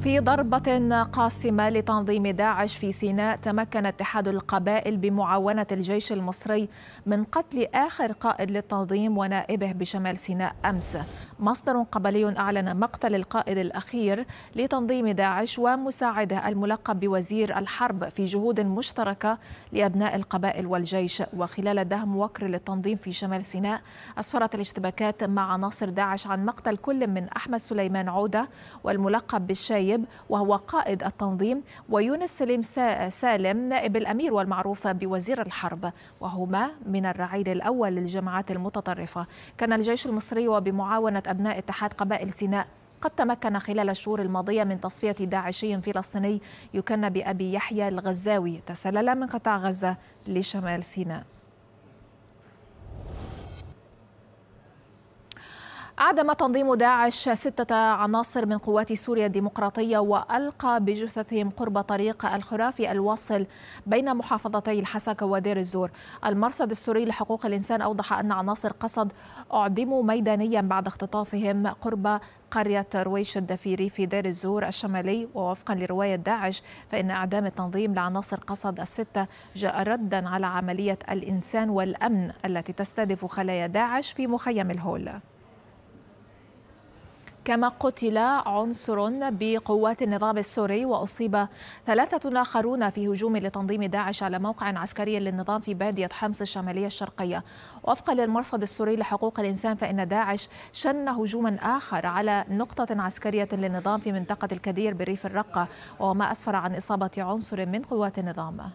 في ضربة قاسمة لتنظيم داعش في سيناء تمكن اتحاد القبائل بمعاونة الجيش المصري من قتل آخر قائد للتنظيم ونائبه بشمال سيناء أمس مصدر قبلي أعلن مقتل القائد الأخير لتنظيم داعش ومساعده الملقب بوزير الحرب في جهود مشتركة لأبناء القبائل والجيش وخلال دهم وكر للتنظيم في شمال سيناء أسفرت الاشتباكات مع ناصر داعش عن مقتل كل من أحمد سليمان عودة والملقب بالشايب وهو قائد التنظيم ويونس سليم سالم نائب الأمير والمعروف بوزير الحرب وهما من الرعيل الأول للجماعات المتطرفة كان الجيش المصري وبمعاونة أبناء اتحاد قبائل سيناء قد تمكن خلال الشهور الماضية من تصفية داعشي فلسطيني يكن بأبي يحيى الغزاوي تسلل من قطاع غزة لشمال سيناء أعدم تنظيم داعش ستة عناصر من قوات سوريا الديمقراطية وألقى بجثثهم قرب طريق الخرافي الواصل بين محافظتي الحسكة ودير الزور المرصد السوري لحقوق الإنسان أوضح أن عناصر قصد أعدموا ميدانيا بعد اختطافهم قرب قرية رويش الدفيري في دير الزور الشمالي ووفقا لرواية داعش فإن أعدام التنظيم لعناصر قصد الستة جاء ردا على عملية الإنسان والأمن التي تستهدف خلايا داعش في مخيم الهول كما قتل عنصر بقوات النظام السوري وأصيب ثلاثة آخرون في هجوم لتنظيم داعش على موقع عسكري للنظام في بادية حمص الشمالية الشرقية وفقا للمرصد السوري لحقوق الإنسان فإن داعش شن هجوما آخر على نقطة عسكرية للنظام في منطقة الكدير بريف الرقة وما أسفر عن إصابة عنصر من قوات النظام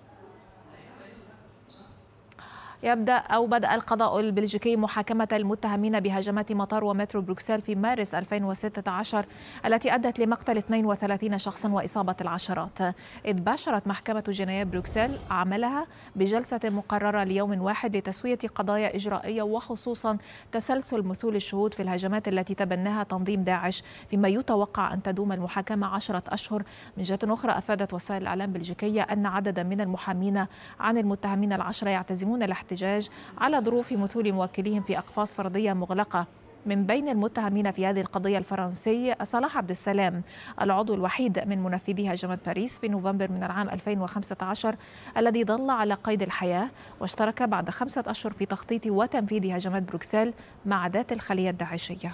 يبدأ أو بدأ القضاء البلجيكي محاكمة المتهمين بهجمات مطار ومترو بروكسل في مارس 2016 التي أدت لمقتل 32 شخصا وإصابة العشرات إذ باشرت محكمة جناية بروكسل عملها بجلسة مقررة ليوم واحد لتسوية قضايا إجرائية وخصوصا تسلسل مثول الشهود في الهجمات التي تبناها تنظيم داعش فيما يتوقع أن تدوم المحاكمة 10 أشهر من جهة أخرى أفادت وسائل الإعلام البلجيكية أن عددا من المحامين عن المتهمين العشرة يعتزمون الاحتجاج الاحتجاج على ظروف مثول موكليهم في أقفاص فردية مغلقة من بين المتهمين في هذه القضية الفرنسي صلاح عبد السلام العضو الوحيد من منفذي هجمة باريس في نوفمبر من العام 2015 الذي ظل على قيد الحياة واشترك بعد خمسة أشهر في تخطيط وتنفيذ هجمات بروكسل مع ذات الخلية الداعشية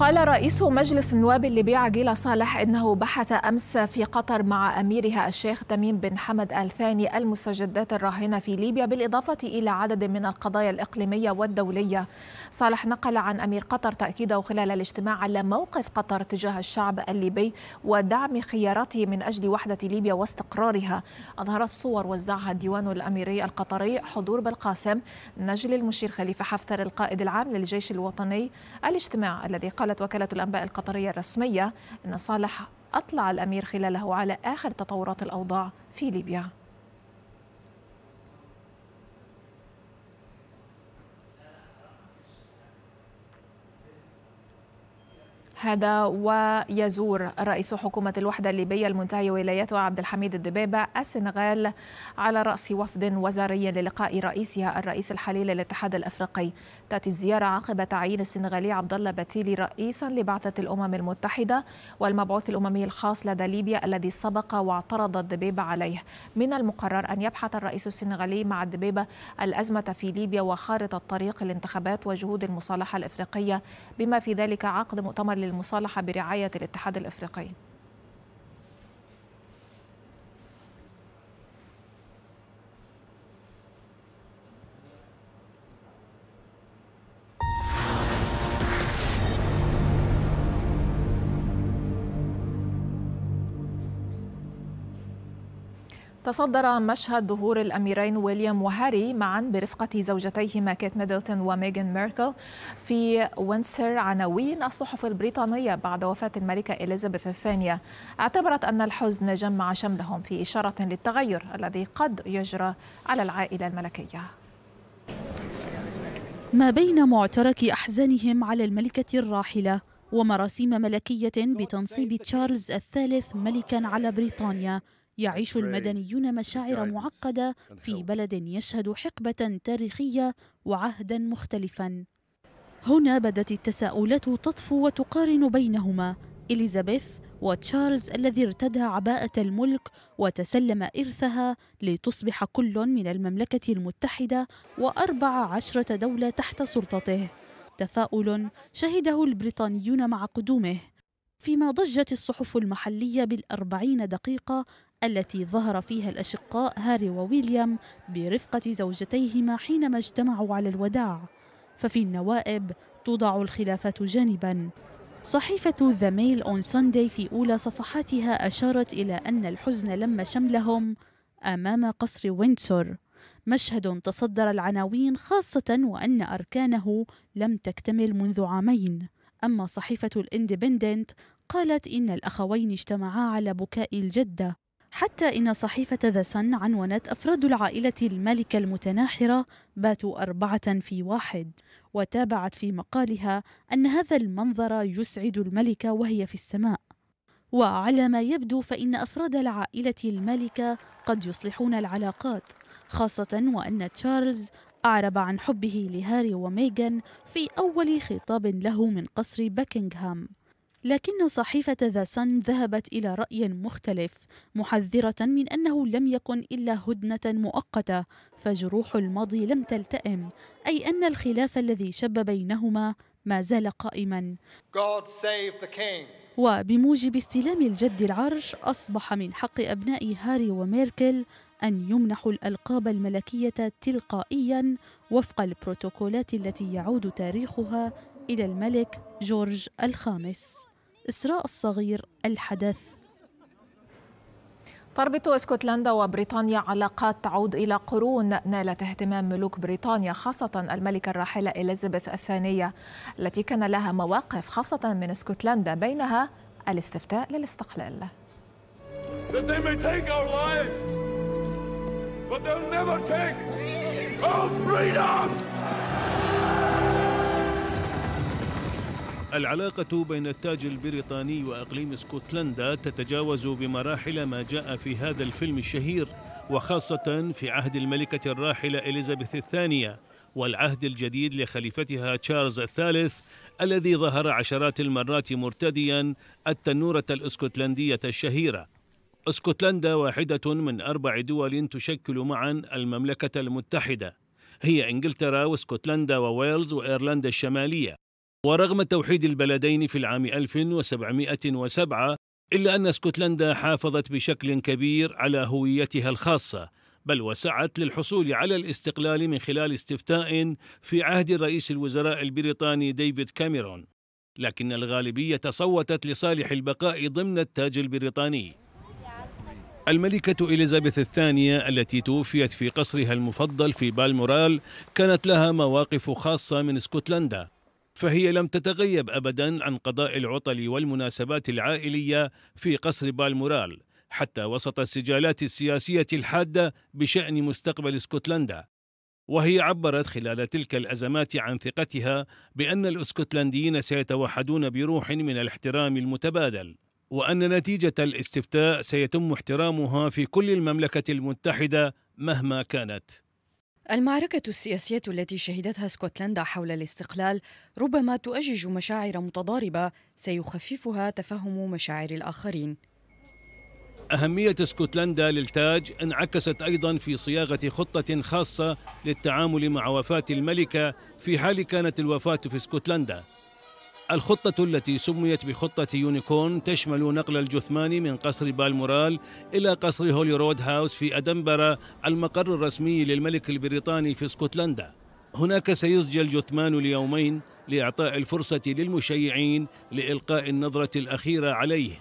قال رئيس مجلس النواب الليبي عقيل صالح انه بحث امس في قطر مع اميرها الشيخ تميم بن حمد ال ثاني المستجدات الراهنه في ليبيا بالاضافه الى عدد من القضايا الاقليميه والدوليه صالح نقل عن أمير قطر تأكيده خلال الاجتماع على موقف قطر تجاه الشعب الليبي ودعم خياراته من أجل وحدة ليبيا واستقرارها أظهرت صور وزعها الديوان الأميري القطري حضور بالقاسم نجل المشير خليفة حفتر القائد العام للجيش الوطني الاجتماع الذي قالت وكالة الأنباء القطرية الرسمية أن صالح أطلع الأمير خلاله على آخر تطورات الأوضاع في ليبيا هذا ويزور رئيس حكومة الوحدة الليبية المنتهي ولايته عبد الحميد الدبابة السنغال على رأس وفد وزاري للقاء رئيسها الرئيس الحالي للاتحاد الأفريقي تأتي الزيارة عقب تعيين السنغالي عبد الله بتيلي رئيسا لبعثة الأمم المتحدة والمبعوث الأممي الخاص لدى ليبيا الذي سبق واعترض الدبيبة عليه من المقرر أن يبحث الرئيس السنغالي مع الدبيبة الأزمة في ليبيا وخارطة طريق الانتخابات وجهود المصالحة الأفريقية بما في ذلك عقد مؤتمر للمصالحة برعاية الاتحاد الإفريقي؟ تصدر مشهد ظهور الأميرين ويليام وهاري معا برفقة زوجتيهما كيت ميدلتون وميغان ميركل في وينسر عناوين الصحف البريطانية بعد وفاة الملكة إليزابيث الثانية اعتبرت أن الحزن جمع شملهم في إشارة للتغير الذي قد يجرى على العائلة الملكية ما بين معترك أحزانهم على الملكة الراحلة ومراسيم ملكية بتنصيب تشارلز الثالث ملكا على بريطانيا يعيش المدنيون مشاعر معقدة في بلد يشهد حقبة تاريخية وعهدا مختلفا هنا بدت التساؤلات تطفو وتقارن بينهما إليزابيث وتشارلز الذي ارتدى عباءة الملك وتسلم إرثها لتصبح كل من المملكة المتحدة وأربع عشرة دولة تحت سلطته تفاؤل شهده البريطانيون مع قدومه فيما ضجت الصحف المحلية بالأربعين دقيقة التي ظهر فيها الأشقاء هاري وويليام برفقة زوجتيهما حينما اجتمعوا على الوداع ففي النوائب توضع الخلافات جانبا صحيفة ذا ميل أون ساندي في أولى صفحاتها أشارت إلى أن الحزن لم شملهم أمام قصر ويندسور مشهد تصدر العناوين خاصة وأن أركانه لم تكتمل منذ عامين أما صحيفة الاندبندنت قالت إن الأخوين اجتمعا على بكاء الجدة حتى إن صحيفة ذا سن عنونت أفراد العائلة المالكة المتناحرة باتوا أربعة في واحد وتابعت في مقالها أن هذا المنظر يسعد الملكة وهي في السماء وعلى ما يبدو فإن أفراد العائلة المالكة قد يصلحون العلاقات خاصة وأن تشارلز أعرب عن حبه لهاري وميغان في أول خطاب له من قصر بكنغهام لكن صحيفة ذا سن ذهبت إلى رأي مختلف محذرة من أنه لم يكن إلا هدنة مؤقتة فجروح الماضي لم تلتئم أي أن الخلاف الذي شب بينهما ما زال قائما وبموجب استلام الجد العرش أصبح من حق أبناء هاري وميركل أن يمنحوا الألقاب الملكية تلقائيا وفق البروتوكولات التي يعود تاريخها إلى الملك جورج الخامس إسراء الصغير الحدث تربط اسكتلندا وبريطانيا علاقات تعود الى قرون نالت اهتمام ملوك بريطانيا خاصه الملكه الراحله اليزابيث الثانيه التي كان لها مواقف خاصه من اسكتلندا بينها الاستفتاء للاستقلال. But they'll never take our freedom! العلاقة بين التاج البريطاني وإقليم اسكتلندا تتجاوز بمراحل ما جاء في هذا الفيلم الشهير وخاصة في عهد الملكة الراحلة إليزابيث الثانية والعهد الجديد لخليفتها تشارلز الثالث الذي ظهر عشرات المرات مرتديا التنورة الاسكتلندية الشهيرة اسكتلندا واحدة من أربع دول تشكل معا المملكة المتحدة هي إنجلترا واسكتلندا وويلز وإيرلندا الشمالية ورغم توحيد البلدين في العام 1707 إلا أن اسكتلندا حافظت بشكل كبير على هويتها الخاصة بل وسعت للحصول على الاستقلال من خلال استفتاء في عهد رئيس الوزراء البريطاني ديفيد كاميرون لكن الغالبية صوتت لصالح البقاء ضمن التاج البريطاني الملكة إليزابيث الثانية التي توفيت في قصرها المفضل في بالمورال كانت لها مواقف خاصة من اسكتلندا فهي لم تتغيب ابدا عن قضاء العطل والمناسبات العائليه في قصر بالمورال حتى وسط السجالات السياسيه الحاده بشان مستقبل اسكتلندا وهي عبرت خلال تلك الازمات عن ثقتها بان الاسكتلنديين سيتوحدون بروح من الاحترام المتبادل وان نتيجه الاستفتاء سيتم احترامها في كل المملكه المتحده مهما كانت المعركة السياسية التي شهدتها اسكتلندا حول الاستقلال ربما تؤجج مشاعر متضاربة سيخففها تفهم مشاعر الآخرين. أهمية اسكتلندا للتاج انعكست أيضا في صياغة خطة خاصة للتعامل مع وفاة الملكة في حال كانت الوفاة في اسكتلندا الخطة التي سميت بخطة يونيكورن تشمل نقل الجثمان من قصر بالمورال إلى قصر هولي رود هاوس في أدنبرة المقر الرسمي للملك البريطاني في اسكتلندا هناك سيسجى الجثمان ليومين لإعطاء الفرصة للمشيعين لإلقاء النظرة الأخيرة عليه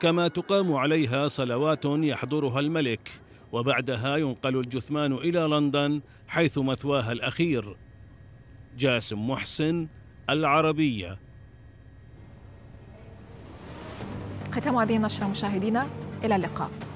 كما تقام عليها صلوات يحضرها الملك وبعدها ينقل الجثمان إلى لندن حيث مثواها الأخير جاسم محسن العربية ختام هذه النشرة مشاهدينا إلى اللقاء